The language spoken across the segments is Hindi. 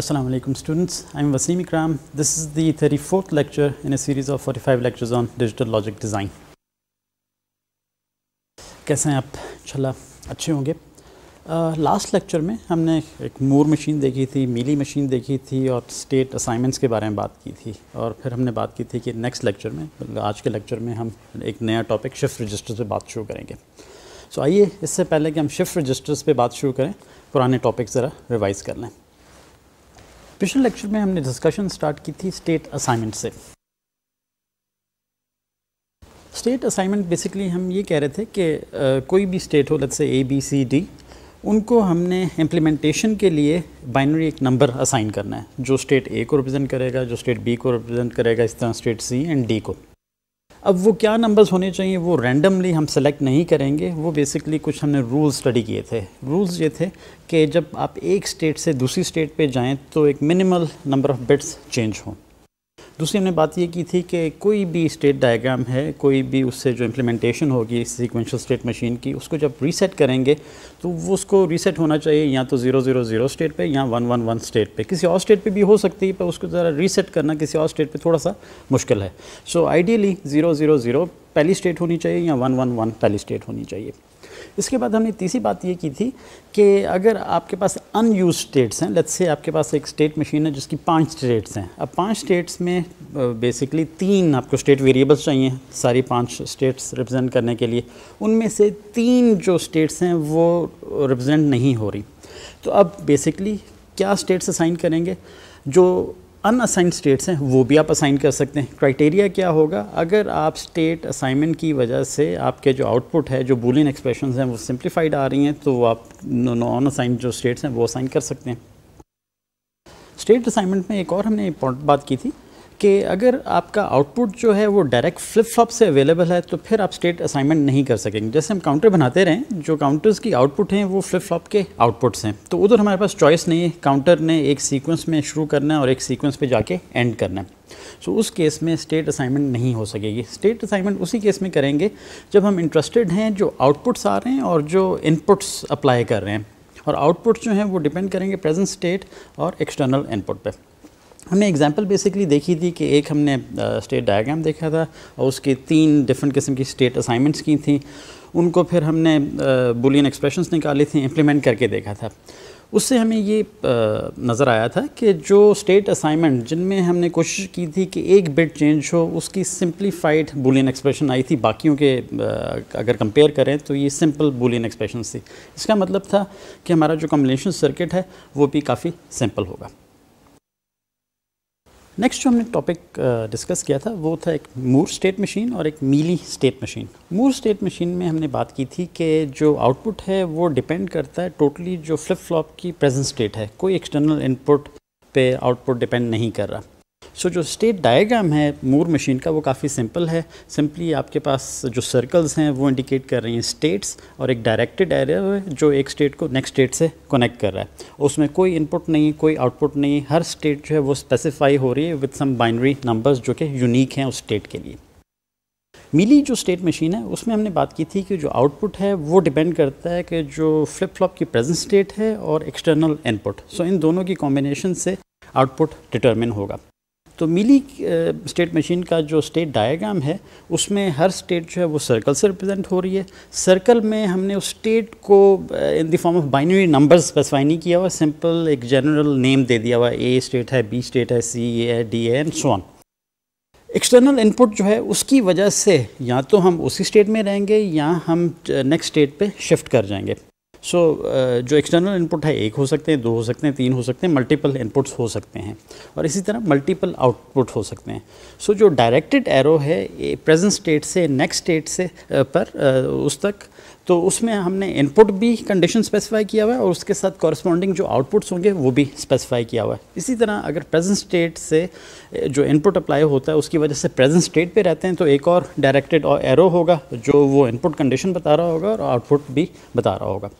Assalamu alaikum students, I am Wasim Ikram. This is the 34th lecture in a series of 45 lectures on digital logic design. कैसे हैं आप इंशाल्लाह अच्छे होंगे लास्ट लेक्चर में हमने एक मूर मशीन देखी थी मीली मशीन देखी थी और स्टेट असाइनमेंट्स के बारे में बात की थी और फिर हमने बात की थी कि नेक्स्ट लेक्चर में आज के लेक्चर में हम एक नया टॉपिक शिफ्ट रजिस्टर्स पे बात शुरू करेंगे सो आइए इससे पहले कि हम शिफ्ट रजिस्टर्स पे बात शुरू करें पुराने टॉपिक ज़रा रिवाइज़ कर लें पिछले लेक्चर में हमने डिस्कशन स्टार्ट की थी स्टेट असाइनमेंट से स्टेट असाइनमेंट बेसिकली हम ये कह रहे थे कि कोई भी स्टेट हो let's say A B C D उनको हमने इम्प्लीमेंटेशन के लिए बाइनरी एक नंबर असाइन करना है जो स्टेट ए को रिप्रेजेंट करेगा जो स्टेट बी को रिप्रेजेंट करेगा इस तरह स्टेट सी एंड डी को अब वो क्या नंबर्स होने चाहिए वो रैंडमली हम सेलेक्ट नहीं करेंगे वो बेसिकली कुछ हमने रूल्स स्टडी किए थे रूल्स ये थे कि जब आप एक स्टेट से दूसरी स्टेट पे जाएं तो एक minimal number of bits change हों दूसरी हमने बात ये की थी कि कोई भी स्टेट डायग्राम है कोई भी उससे जो इम्प्लीमेंटेशन होगी सीक्वेंशल स्टेट मशीन की उसको जब रीसेट करेंगे तो वो उसको रीसेट होना चाहिए या तो ज़ीरो ज़ीरो ज़ीरो स्टेट पे या वन वन वन स्टेट पे किसी और स्टेट पे भी हो सकती है पर उसको ज़रा रीसेट करना किसी और स्टेट पे थोड़ा सा मुश्किल है so ideally zero zero zero पहली स्टेट होनी चाहिए या वन वन वन पहली स्टेट होनी चाहिए इसके बाद हमने तीसरी बात ये की थी कि अगर आपके पास अनयूज स्टेट्स हैं लेट्स से आपके पास एक स्टेट मशीन है जिसकी पांच स्टेट्स हैं अब पांच स्टेट्स में बेसिकली तीन आपको स्टेट वेरिएबल्स चाहिए सारी पांच स्टेट्स रिप्रेजेंट करने के लिए उनमें से तीन जो स्टेट्स हैं वो रिप्रेजेंट नहीं हो रही तो अब बेसिकली क्या स्टेट्स असाइन करेंगे जो अनअसाइंड स्टेट्स हैं वो भी आप असाइन कर सकते हैं क्राइटेरिया क्या होगा अगर आप स्टेट असाइनमेंट की वजह से आपके जो आउटपुट है जो बुलियन एक्सप्रेशन हैं वो सिंप्लीफाइड आ रही हैं तो आप नॉन असाइंड जो स्टेट्स हैं वो असाइन कर सकते हैं स्टेट असाइनमेंट में एक और हमने इम्पॉर्टेंट बात की थी कि अगर आपका आउटपुट जो है वो डायरेक्ट फ्लिप फ्लॉप से अवेलेबल है तो फिर आप स्टेट असाइनमेंट नहीं कर सकेंगे जैसे हम काउंटर बनाते रहें जो काउंटर्स की आउटपुट हैं वो फ्लिप फ्लॉप के आउटपुट्स हैं तो उधर हमारे पास चॉइस नहीं है काउंटर ने एक सीक्वेंस में शुरू करना है और एक सीक्वेंस पर जाके एंड करना है सो so, उस केस में स्टेट असाइनमेंट नहीं हो सकेगी स्टेट असाइनमेंट उसी केस में करेंगे जब हम इंटरेस्टेड हैं जो आउटपुट्स आ रहे हैं और जो इनपुट्स अप्लाई कर रहे हैं और आउटपुट जो हैं वो डिपेंड करेंगे प्रेजेंट स्टेट और एक्सटर्नल इनपुट पर हमने एग्जांपल बेसिकली देखी थी कि एक हमने स्टेट uh, डायग्राम देखा था और उसके तीन डिफरेंट किस्म की स्टेट असाइनमेंट्स की थी उनको फिर हमने बुलियन uh, एक्सप्रेशंस निकाली थी इम्प्लीमेंट करके देखा था उससे हमें ये uh, नज़र आया था कि जो स्टेट असाइनमेंट जिनमें हमने कोशिश की थी कि एक बिट चेंज हो उसकी सिंप्लीफाइड बुलियन एक्सप्रेशन आई थी बाकियों के अगर कंपेयर करें तो ये सिंपल बुलियन एक्सप्रेशन थी इसका मतलब था कि हमारा जो कम्बिनेशन सर्किट है वो भी काफ़ी सिंपल होगा नेक्स्ट जो हमने टॉपिक डिस्कस uh, किया था वो था एक मूर स्टेट मशीन और एक Mealy state machine Moore state machine में हमने बात की थी कि जो आउटपुट है वो डिपेंड करता है टोटली जो फ्लिप फ्लॉप की प्रेजेंट स्टेट है कोई एक्सटर्नल इनपुट पे आउटपुट डिपेंड नहीं कर रहा सो so, जो स्टेट डायग्राम है मूर मशीन का वो काफ़ी सिंपल है सिंपली आपके पास जो सर्कल्स हैं वो इंडिकेट कर रही हैं स्टेट्स और एक डायरेक्टेड एरिया है जो एक स्टेट को नेक्स्ट स्टेट से कनेक्ट कर रहा है उसमें कोई इनपुट नहीं कोई आउटपुट नहीं हर स्टेट जो है वो स्पेसिफाई हो रही है विथ सम बाइनरी नंबर्स जो कि यूनिक हैं उस स्टेट के लिए मिली जो स्टेट मशीन है उसमें हमने बात की थी कि जो आउटपुट है वो डिपेंड करता है कि जो फ्लिप फ्लॉप की प्रेजेंट स्टेट है और एक्सटर्नल इनपुट सो इन दोनों की कॉम्बिनेशन से आउटपुट डिटर्मिन होगा तो मिली स्टेट मशीन का जो स्टेट डायग्राम है उसमें हर स्टेट जो है वो सर्कल से रिप्रेजेंट हो रही है सर्कल में हमने उस स्टेट को in the form of binary number specify नहीं किया हुआ सिंपल एक जनरल नेम दे दिया हुआ ए स्टेट है बी स्टेट है सी ए है D A and so on external input जो है उसकी वजह से या तो हम उसी स्टेट में रहेंगे या हम नेक्स्ट स्टेट पर शिफ्ट कर जाएंगे सो so, uh, जो एक्सटर्नल इनपुट है एक हो सकते हैं दो हो सकते हैं तीन हो सकते हैं मल्टीपल इनपुट्स हो सकते हैं और इसी तरह मल्टीपल आउटपुट हो सकते हैं सो so, जो डायरेक्टेड एरो है प्रेजेंट स्टेट से नेक्स्ट स्टेट से uh, पर uh, उस तक तो उसमें हमने इनपुट भी कंडीशन स्पेसिफाई किया हुआ है और उसके साथ कॉरस्पॉन्डिंग जो आउटपुट्स होंगे वो भी स्पेसिफाई किया हुआ है इसी तरह अगर प्रेजेंट स्टेट से जो इनपुट अप्लाई होता है उसकी वजह से प्रेजेंट स्टेट पे रहते हैं तो एक और डायरेक्टेड और एरो होगा जो वो इनपुट कंडीशन बता रहा होगा और आउटपुट भी बता रहा होगा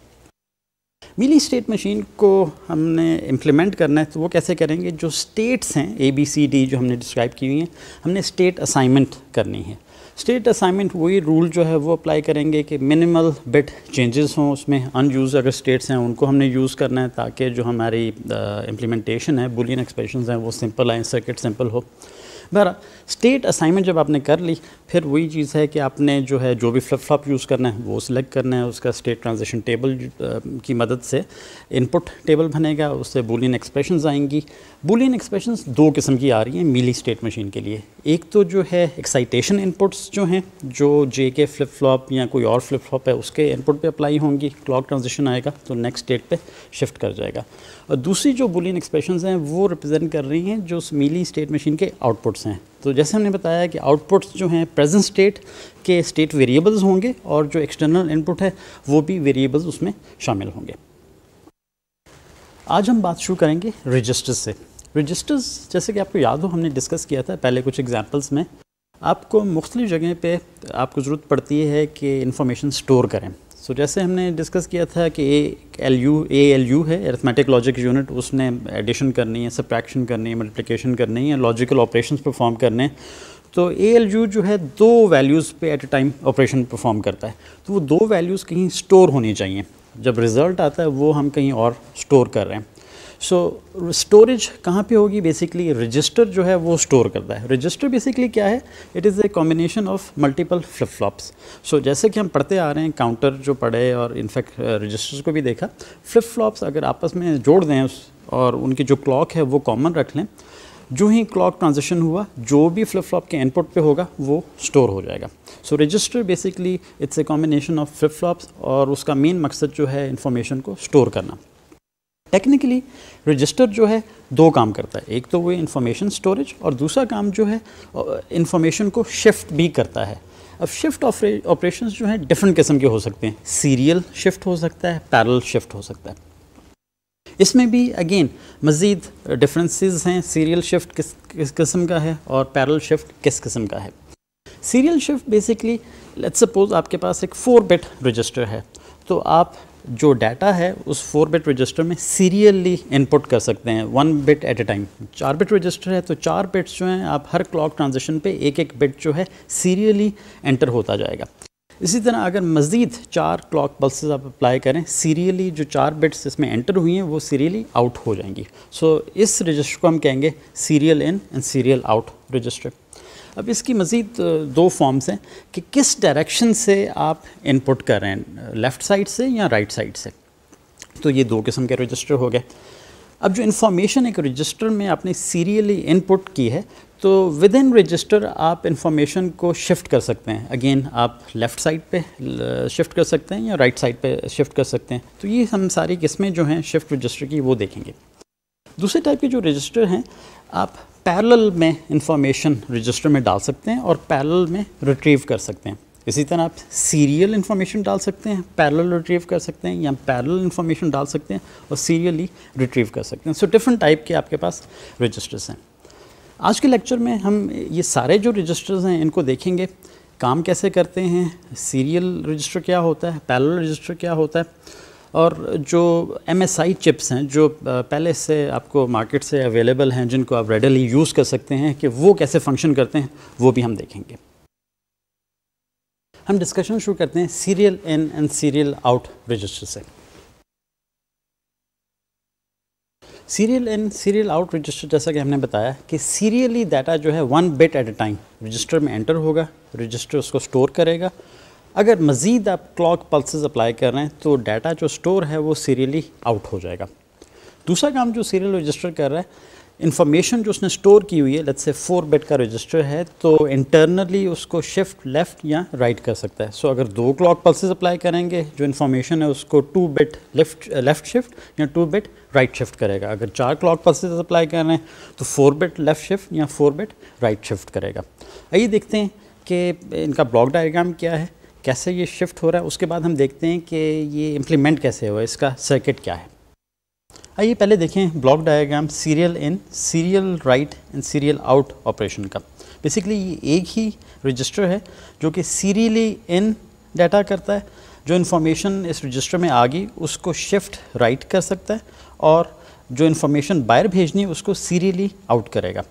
मिली स्टेट मशीन को हमने इम्प्लीमेंट करना है तो वो कैसे करेंगे जो स्टेट्स हैं ए बी सी डी जो हमने डिस्क्राइब की हुई हैं हमने स्टेट असाइनमेंट करनी है स्टेट असाइनमेंट वही रूल जो है वो अप्लाई करेंगे कि मिनिमल बिट चेंजेस हों उसमें अनयूज अगर स्टेट्स हैं उनको हमने यूज़ करना है ताकि जो हमारी इम्प्लीमेंटेशन uh, है बुलियन एक्सप्रेशन हैं वो सिंपल आएँ सर्किट सिंपल हो बहर स्टेट असाइनमेंट जब आपने कर ली फिर वही चीज़ है कि आपने जो है जो भी फ्लिप फ्लॉप यूज़ करना है वो सिलेक्ट करना है उसका स्टेट ट्रांजिशन टेबल की मदद से इनपुट टेबल बनेगा उससे बुलियन एक्सप्रेशन आएंगी बुलियन एक्सप्रेशन दो किस्म की आ रही हैं मिली स्टेट मशीन के लिए एक तो जो है एक्साइटेशन इनपुट्स जो हैं जो जे के फ्लिप फ्लॉप या कोई और फ्लिप फ्लॉप है उसके इनपुट पे अप्लाई होंगी क्लॉक ट्रांजिशन आएगा तो नेक्स्ट स्टेट पे शिफ्ट कर जाएगा और दूसरी जो बुलियन एक्सप्रेशन हैं वो रिप्रेजेंट कर रही हैं जो मीली स्टेट मशीन के आउटपुट्स हैं तो जैसे हमने बताया कि आउटपुट्स जो हैं प्रेजेंट स्टेट के स्टेट वेरिएबल्स होंगे और जो एक्सटर्नल इनपुट है वो भी वेरिएबल्स उसमें शामिल होंगे आज हम बात शुरू करेंगे रजिस्टर से रजिस्टर्स जैसे कि आपको याद हो हमने डिस्कस किया था पहले कुछ एग्जांपल्स में आपको मुख्तलि जगह पे आपको ज़रूरत पड़ती है कि इन्फॉर्मेशन स्टोर करें सो so, जैसे हमने डिस्कस किया था कि एक L U A L U है एरथमेटिक लॉजिक यूनिट उसने एडिशन करनी है सप्रैक्शन करनी है मल्टीप्लिकेशन करनी है लॉजिकल ऑपरेशन परफॉर्म करने तो ए एल यू जो है दो वैल्यूज़ पे at a time operation perform करता है तो वो दो वैल्यूज़ कहीं स्टोर होनी चाहिए जब रिज़ल्ट आता है वो हम कहीं और स्टोर कर रहे हैं सो स्टोरेज कहाँ पे होगी बेसिकली रजिस्टर जो है वो स्टोर करता है रजिस्टर बेसिकली क्या है it is a combination of multiple flip flops so जैसे कि हम पढ़ते आ रहे हैं काउंटर जो पढ़े और इनफैक्ट रजिस्टर्स uh, को भी देखा फ्लिप फ्लॉप्स अगर आपस में जोड़ दें उस और उनकी जो क्लॉक है वो कॉमन रख लें जो ही क्लॉक ट्रांजिशन हुआ जो भी फ्लिप फ्लॉप के इनपुट पे होगा वो स्टोर हो जाएगा so register basically it's a combination of flip flops और उसका मेन मकसद जो है इन्फॉर्मेशन को स्टोर करना टेक्निकली रजिस्टर जो है दो काम करता है एक तो वो इन्फॉर्मेशन स्टोरेज और दूसरा काम जो है इन्फॉर्मेशन को शिफ्ट भी करता है अब शिफ्ट ऑपरेशन जो हैं डिफरेंट किस्म के हो सकते हैं सीरियल शिफ्ट हो सकता है पैरल शिफ्ट हो सकता है इसमें भी अगेन मज़ीद डिफरेंसेस हैं सीरियल शिफ्ट किस किस किस्म का है और पैरल शिफ्ट किस किस्म का है serial shift basically let's suppose आपके पास एक फोर बिट रजिस्टर है तो आप जो डाटा है उस फोर बिट रजिस्टर में सीरियली इनपुट कर सकते हैं one bit at a time चार बिट रजिस्टर है तो चार बिट्स जो हैं आप हर क्लॉक ट्रांजेक्शन पे एक एक बिट जो है सीरियली एंटर होता जाएगा इसी तरह अगर मज़ीद चार क्लॉक पल्सेस आप अप्लाई करें सीरियली जो चार बिट्स इसमें एंटर हुई हैं वो सीरियली आउट हो जाएंगी सो so, इस रजिस्टर को हम कहेंगे serial in and serial out register अब इसकी मज़ीद दो फॉर्म्स हैं कि किस डायरेक्शन से आप इनपुट कर रहे हैं लेफ़्ट साइड से या राइट right साइड से तो ये दो किस्म के रजिस्टर हो गए अब जो इन्फॉर्मेशन एक रजिस्टर में आपने सीरियली इनपुट की है तो विद इन रजिस्टर आप इंफॉर्मेशन को शिफ्ट कर सकते हैं अगेन आप लेफ़्ट साइड पे शिफ्ट कर सकते हैं या राइट साइड पे शिफ्ट कर सकते हैं तो ये हम सारी किस्में जो हैं शिफ्ट रजिस्टर की वो देखेंगे दूसरे टाइप के जो रजिस्टर हैं आप पैरेलल में इंफॉर्मेशन रजिस्टर में डाल सकते हैं और पैरेलल में रिट्रीव कर सकते हैं इसी तरह आप सीरियल इन्फॉर्मेशन डाल सकते हैं पैरेलल रिट्रीव कर सकते हैं या पैरेलल इंफॉर्मेशन डाल सकते हैं और सीरियली रिट्रीव कर सकते हैं सो डिफरेंट टाइप के आपके पास रजिस्टर्स हैं आज के लेक्चर में हम ये सारे जो रजिस्टर्स हैं इनको देखेंगे काम कैसे करते हैं सीरियल रजिस्टर क्या होता है पैरेलल रजिस्टर क्या होता है और जो एम एस आई चिप्स हैं जो पहले से आपको मार्केट से अवेलेबल हैं जिनको आप रेडली यूज़ कर सकते हैं कि वो कैसे फंक्शन करते हैं वो भी हम देखेंगे हम डिस्कशन शुरू करते हैं serial in and serial out register से serial in serial out register जैसा कि हमने बताया कि सीरियली डाटा जो है one bit at a time register में एंटर होगा रजिस्टर उसको स्टोर करेगा अगर मज़ीद आप क्लॉक पल्सेस अप्लाई कर रहे हैं तो डाटा जो स्टोर है वो सीरियली आउट हो जाएगा दूसरा काम जो सीरियल रजिस्टर कर रहा है इन्फॉर्मेशन जो उसने स्टोर की हुई है लेट्स से फोर बेड का रजिस्टर है तो इंटरनली उसको शिफ्ट लेफ़्ट या राइट कर सकता है सो so, अगर दो क्लॉक पल्सेस अप्लाई करेंगे जो इन्फॉर्मेशन है उसको two bit left left shift या टू बिट राइट शिफ्ट करेगा अगर चार क्लॉक पल्सेस अप्लाई कर रहे हैं तो फोर बिट लेफ़्ट शिफ्ट या फोर बिट राइट शिफ्ट करेगा आइए देखते हैं कि इनका ब्लॉक डायग्राम क्या है कैसे ये शिफ्ट हो रहा है उसके बाद हम देखते हैं कि ये इम्प्लीमेंट कैसे हुआ इसका सर्किट क्या है आइए पहले देखें block diagram serial in serial right and serial out operation का बेसिकली ये एक ही रजिस्टर है जो कि सीरियली इन डाटा करता है जो इन्फॉर्मेशन इस रजिस्टर में आ गई उसको शिफ्ट राइट कर सकता है और जो इन्फॉर्मेशन बाहर भेजनी उसको सीरियली आउट करेगा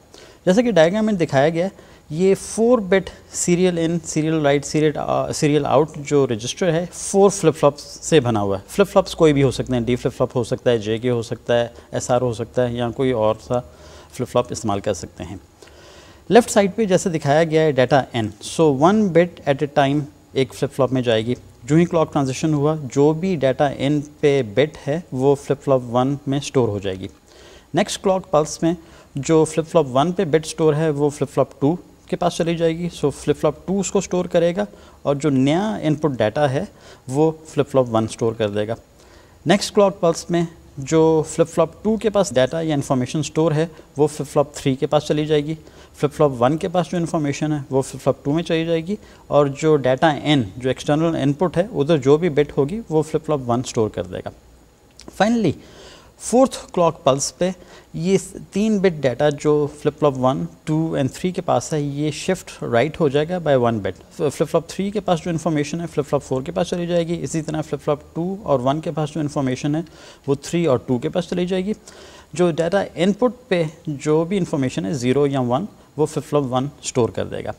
जैसा कि डायग्राम में दिखाया गया है ये four bit serial in serial right serial serial out जो रजिस्टर है फोर फ्लिप फ्लॉप्स से बना हुआ है फ्लिप फ्लॉप्स कोई भी हो सकते हैं डी फ्लिप फ्लॉप हो सकता है जे के हो सकता है एस आर हो सकता है या कोई और सा फ्लिप फ्लॉप इस्तेमाल कर सकते हैं लेफ़्ट साइड पे जैसे दिखाया गया है data in so one bit at a time एक फ्लिप फ्लॉप में जाएगी जो ही क्लॉक ट्रांजेक्शन हुआ जो भी डाटा एन पे बिट है वो फ्लिप फ्लॉप वन में स्टोर हो जाएगी नेक्स्ट क्लॉक पल्स में जो फ्लिप फ्लॉप वन पे बिट स्टोर है वो फ्लिप फ्लॉप टू के पास चली जाएगी सो फ्लिप फ्लॉप टू उसको स्टोर करेगा और जो नया इनपुट डाटा है वो फ्लिप फ्लॉप वन स्टोर कर देगा नेक्स्ट क्लॉक पल्स में जो फ्लिप फ्लॉप टू के पास डाटा या इन्फॉर्मेशन स्टोर है वो फ्लिप फ्लॉप थ्री के पास चली जाएगी फ्लिप फ्लॉप वन के पास जो इन्फॉर्मेशन है वो फ्लिप फ्लॉप टू में चली जाएगी और जो डाटा एन जो एक्सटर्नल इनपुट है उधर जो भी बिट होगी वो फ्लिप फ्लॉप वन स्टोर कर देगा फाइनली फोर्थ क्लॉक पल्स पे ये तीन बिट डाटा जो flip flop one two and three के पास है ये शिफ्ट राइट हो जाएगा by one bit flip flop three के पास जो इन्फॉर्मेशन है फ्लिप फ्लॉप फोर के पास चली जाएगी इसी तरह फ्लिप फ्लॉप टू और वन के पास जो इन्फॉर्मेशन है वो थ्री और टू के पास चली जाएगी जो डाटा इनपुट पे जो भी इन्फॉर्मेशन है ज़ीरो या वन वो फ्लिप फ्लॉप वन स्टोर कर देगा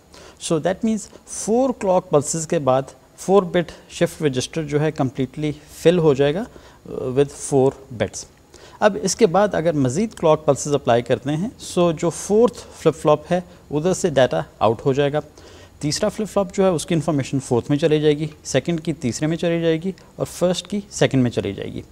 so that means four clock pulse के बाद फोर बिट शिफ्ट रजिस्टर जो है कम्प्लीटली फिल हो जाएगा विद फोर बिट्स अब इसके बाद अगर मज़ीद क्लॉक पल्सेस अप्लाई करते हैं सो जो फोर्थ फ्लिप फ्लॉप है उधर से डाटा आउट हो जाएगा तीसरा फ्लिप फ्लॉप जो है उसकी इन्फॉर्मेशन फोर्थ में चली जाएगी सेकंड की तीसरे में चली जाएगी और फर्स्ट की सेकंड में चली जाएगी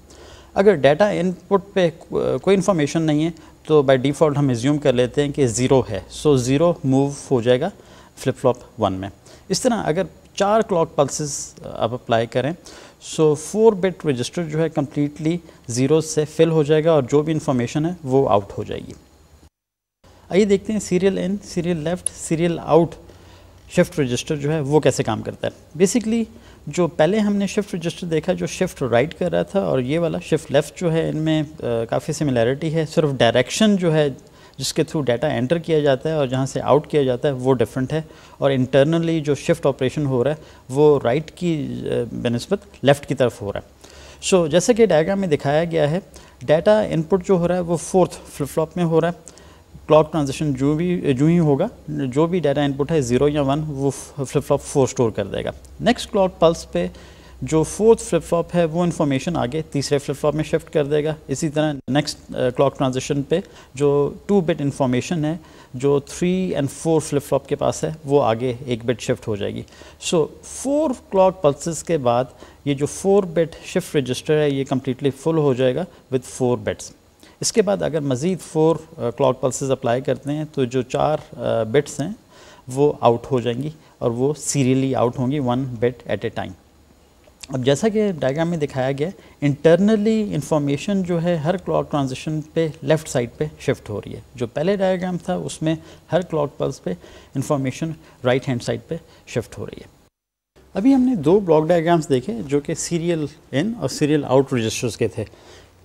अगर डाटा इनपुट पे कोई इन्फॉर्मेशन नहीं है तो बाय डिफ़ॉल्ट हम एज्यूम कर लेते हैं कि ज़ीरो है सो ज़ीरो मूव हो जाएगा फ्लिप फ्लॉप वन में इस तरह अगर चार क्लॉक पल्सेस आप अप्लाई करें सो फोर बिट रजिस्टर जो है कम्प्लीटली ज़ीरो से फिल हो जाएगा और जो भी इंफॉर्मेशन है वो आउट हो जाएगी आइए देखते हैं serial in serial left serial out shift register जो है वो कैसे काम करता है बेसिकली जो पहले हमने शिफ्ट रजिस्टर देखा जो शिफ्ट राइट कर रहा था और ये वाला शिफ्ट लेफ़्ट जो है इनमें काफ़ी सिमिलैरिटी है सिर्फ डायरेक्शन जो है जिसके थ्रू डाटा एंटर किया जाता है और जहाँ से आउट किया जाता है वो डिफरेंट है और इंटरनली जो शिफ्ट ऑपरेशन हो रहा है वो राइट की बनस्बत लेफ़्ट की तरफ हो रहा है सो so, जैसे कि डायग्राम में दिखाया गया है डाटा इनपुट जो हो रहा है वो फोर्थ फ्लिप फ्लॉप में हो रहा है क्लॉक ट्रांजेक्शन जो भी जो ही होगा जो भी डाटा इनपुट है ज़ीरो या वन वो फ्लिप फ्लॉप फोर स्टोर कर देगा नेक्स्ट क्लॉक पल्स पे जो फोर्थ फ्लिप फ्लॉप है वो इन्फॉर्मेशन आगे तीसरे फ्लिप फ्लॉप में शिफ्ट कर देगा इसी तरह नेक्स्ट क्लॉक ट्रांजिशन पे जो टू बिट इन्फॉर्मेशन है जो three and four flip flop के पास है वो आगे एक बिट शिफ्ट हो जाएगी सो फोर क्लॉक पल्सेस के बाद ये जो फोर बिट शिफ्ट रजिस्टर है ये कम्प्लीटली फुल हो जाएगा विद फोर बिट्स इसके बाद अगर मज़ीद फोर क्लॉक पल्सेस अप्लाई करते हैं तो जो चार बिट्स uh, हैं वो आउट हो जाएंगी और वो सीरियली आउट होंगी one bit at a time अब जैसा कि डायग्राम में दिखाया गया इंटरनली इंफॉर्मेशन जो है हर क्लॉक ट्रांजिशन पे लेफ़्ट साइड पे शिफ्ट हो रही है जो पहले डायग्राम था उसमें हर क्लॉक पल्स पे इंफॉर्मेशन राइट हैंड साइड पे शिफ्ट हो रही है अभी हमने दो ब्लॉक डायग्राम्स देखे जो कि सीरियल इन और सीरियल आउट रजिस्टर्स के थे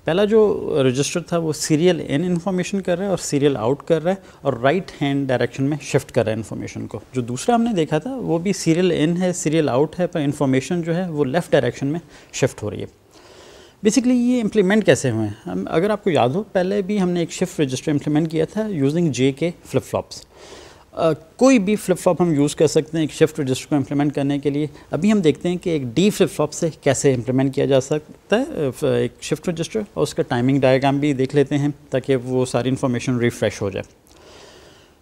पहला जो रजिस्टर था वो सीरियल इन इन्फॉर्मेशन कर रहा है और सीरियल आउट कर रहा है और राइट हैंड डायरेक्शन में शिफ्ट कर रहा है इन्फॉर्मेशन को जो दूसरा हमने देखा था वो भी सीरियल इन है सीरियल आउट है पर इन्फॉर्मेशन जो है वो लेफ़्ट डायरेक्शन में शिफ्ट हो रही है बेसिकली ये इम्प्लीमेंट कैसे हुए हैं अगर आपको याद हो पहले भी हमने एक शिफ्ट रजिस्टर इम्प्लीमेंट किया था यूजिंग जे के फ्लिप फ्लॉप्स कोई भी फ्लिप फ्लॉप हम यूज़ कर सकते हैं एक शिफ्ट रजिस्टर को इम्प्लीमेंट करने के लिए अभी हम देखते हैं कि एक डी फ्लिप फ्लॉप से कैसे इम्प्लीमेंट किया जा सकता है एक शिफ्ट रजिस्टर और उसका टाइमिंग डायग्राम भी देख लेते हैं ताकि वो सारी इन्फॉर्मेशन रिफ़्रेश हो जाए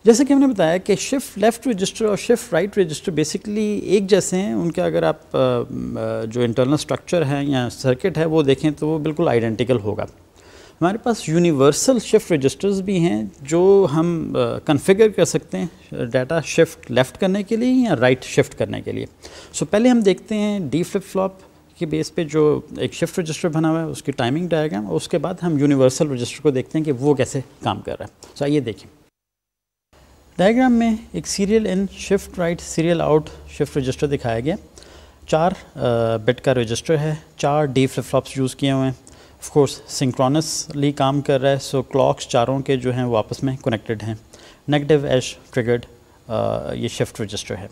जैसे कि हमने बताया कि शिफ्ट लेफ़्ट रजिस्टर और शिफ्ट राइट रजिस्टर बेसिकली एक जैसे हैं उनका अगर आप जो इंटरनल स्ट्रक्चर है या सर्किट है वो देखें तो वो बिल्कुल आइडेंटिकल होगा हमारे पास यूनिवर्सल शिफ्ट रजिस्टर्स भी हैं जो हम कन्फिगर कर सकते हैं डाटा शिफ्ट लेफ़्ट करने के लिए या राइट right शिफ्ट करने के लिए सो so, पहले हम देखते हैं डी फ्लिप फ्लॉप के बेस पे जो एक शिफ्ट रजिस्टर बना हुआ है उसकी टाइमिंग डायग्राम और उसके बाद हम यूनिवर्सल रजिस्टर को देखते हैं कि वो कैसे काम कर रहा है सो आइए देखें डायग्राम में एक serial in shift right serial out shift register दिखाया गया चार बिट का रजिस्टर है चार डी फ्लिप फ्लॉप्स यूज़ किए हुए हैं ऑफ कोर्स सिंक्रोनसली काम कर रहा है सो क्लॉक्स चारों के जो हैं वो आपस में कनेक्टेड हैं नेगेटिव एश ट्रिगर्ड ये शिफ्ट रजिस्टर है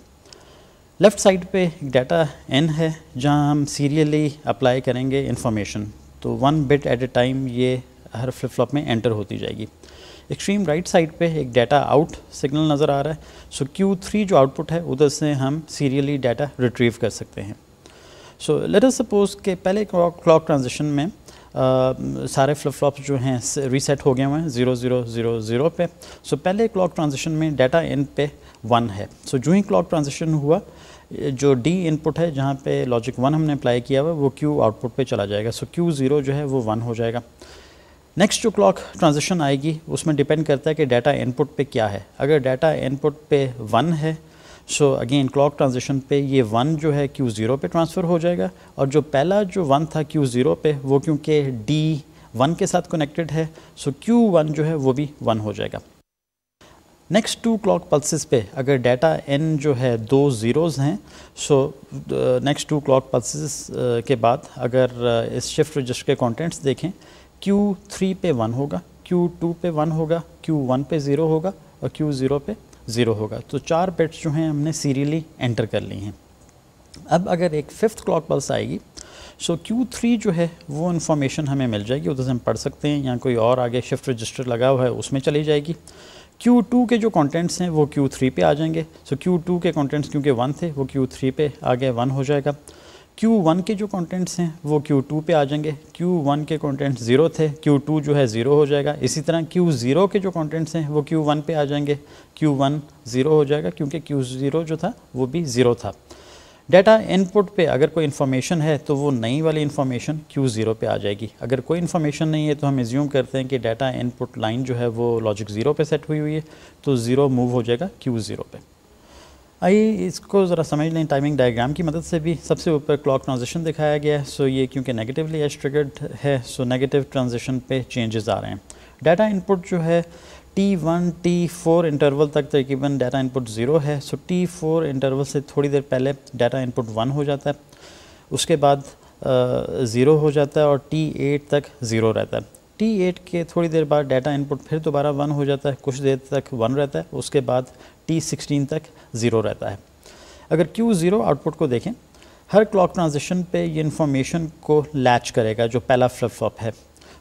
लेफ़्ट साइड पे डाटा एन है जहाँ हम सीरियली अप्लाई करेंगे इन्फॉर्मेशन तो one bit at a time ये हर फ्लिप फ्लॉप में एंटर होती जाएगी एक्सट्रीम राइट साइड पे एक डाटा आउट सिग्नल नज़र आ रहा है सो क्यू थ्री जो आउटपुट है उधर से हम सीरियली डाटा रिट्रीव कर सकते हैं सो लेट अस सपोज के पहले क्लॉक ट्रांजिशन में सारे फ्लिप फ्लॉप जो हैं रीसेट हो गए हुए हैं ज़ीरो ज़ीरो ज़ीरो ज़ीरो पे सो so, पहले क्लॉक ट्रांजिशन में डाटा इन पे वन है सो so, जो ही क्लॉक ट्रांजिशन हुआ जो डी इनपुट है जहाँ पे लॉजिक वन हमने अप्लाई किया हुआ वो क्यू आउटपुट पे चला जाएगा सो क्यू ज़ीरो जो है वो वन हो जाएगा नेक्स्ट जो क्लॉक ट्रांजिशन आएगी उसमें डिपेंड करता है कि डाटा इनपुट पे क्या है अगर डाटा इनपुट पे वन है सो अगेन क्लॉक ट्रांजिशन पे ये वन जो है क्यू ज़ीरो पे ट्रांसफ़र हो जाएगा और जो पहला जो वन था क्यू ज़ीरो पे वो क्योंकि डी वन के साथ कनेक्टेड है सो क्यू वन जो है वो भी वन हो जाएगा नेक्स्ट टू क्लॉक पल्सेस पे अगर डाटा एन जो है दो ज़ीरोज़ हैं so next two clock pulses के बाद अगर uh, इस शिफ्ट रजिस्टर के कंटेंट्स देखें क्यू थ्री पे वन होगा क्यू टू पे वन होगा क्यू वन पे ज़ीरो होगा और क्यू ज़ीरो पे ज़ीरो होगा तो चार बिट्स जो हैं हमने सीरियली एंटर कर ली हैं अब अगर एक फिफ्थ क्लॉक पल्स आएगी सो क्यू थ्री जो है वो इन्फॉर्मेशन हमें मिल जाएगी उधर से हम पढ़ सकते हैं या कोई और आगे शिफ्ट रजिस्टर लगा हुआ है उसमें चली जाएगी क्यू टू के जो कंटेंट्स हैं वो क्यू थ्री पे आ जाएंगे सो क्यू टू के कंटेंट्स क्योंकि वन थे वो क्यू थ्री पे आगे वन हो जाएगा Q1 के जो कंटेंट्स हैं वो Q2 पे आ जाएंगे Q1 के कंटेंट्स ज़ीरो थे Q2 जो है ज़ीरो हो जाएगा इसी तरह Q0 के जो कंटेंट्स हैं वो Q1 पे आ जाएंगे Q1 ज़ीरो हो जाएगा क्योंकि Q0 जो था वो भी ज़ीरो था डेटा इनपुट पे अगर कोई इन्फॉर्मेशन है तो वो नई वाली इन्फॉर्मेशन क्यू ज़ीरो पे आ जाएगी अगर कोई इन्फॉर्मेशन नहीं है तो हम एज्यूम करते हैं कि डाटा इनपुट लाइन जो है वो लॉजिक ज़ीरो पे सेट हुई हुई है तो ज़ीरो मूव हो जाएगा क्यू ज़ीरो पर आइए इसको ज़रा समझ लें टाइमिंग डायग्राम की मदद से भी सबसे ऊपर क्लॉक ट्रांजिशन दिखाया गया है सो ये क्योंकि नेगेटिवली एश ट्रिगर्ड है सो नेगेटिव ट्रांजिशन पे चेंजेस आ रहे हैं डाटा इनपुट जो है T one T four interval तक तकरीबन डाटा इनपुट ज़ीरो है सो टी फोर इंटरवल से थोड़ी देर पहले डाटा इनपुट वन हो जाता है उसके बाद ज़ीरो हो जाता है और टी एट तक ज़ीरो रहता है टी एट के थोड़ी देर बाद डाटा इनपुट फिर दोबारा वन हो जाता है कुछ देर तक वन रहता है उसके बाद टी सिक्सटीन तक ज़ीरो रहता है अगर क्यू ज़ीरो आउटपुट को देखें हर क्लॉक ट्रांजिशन पे ये इन्फॉर्मेशन को लैच करेगा जो पहला फ्लिप फ्लॉप है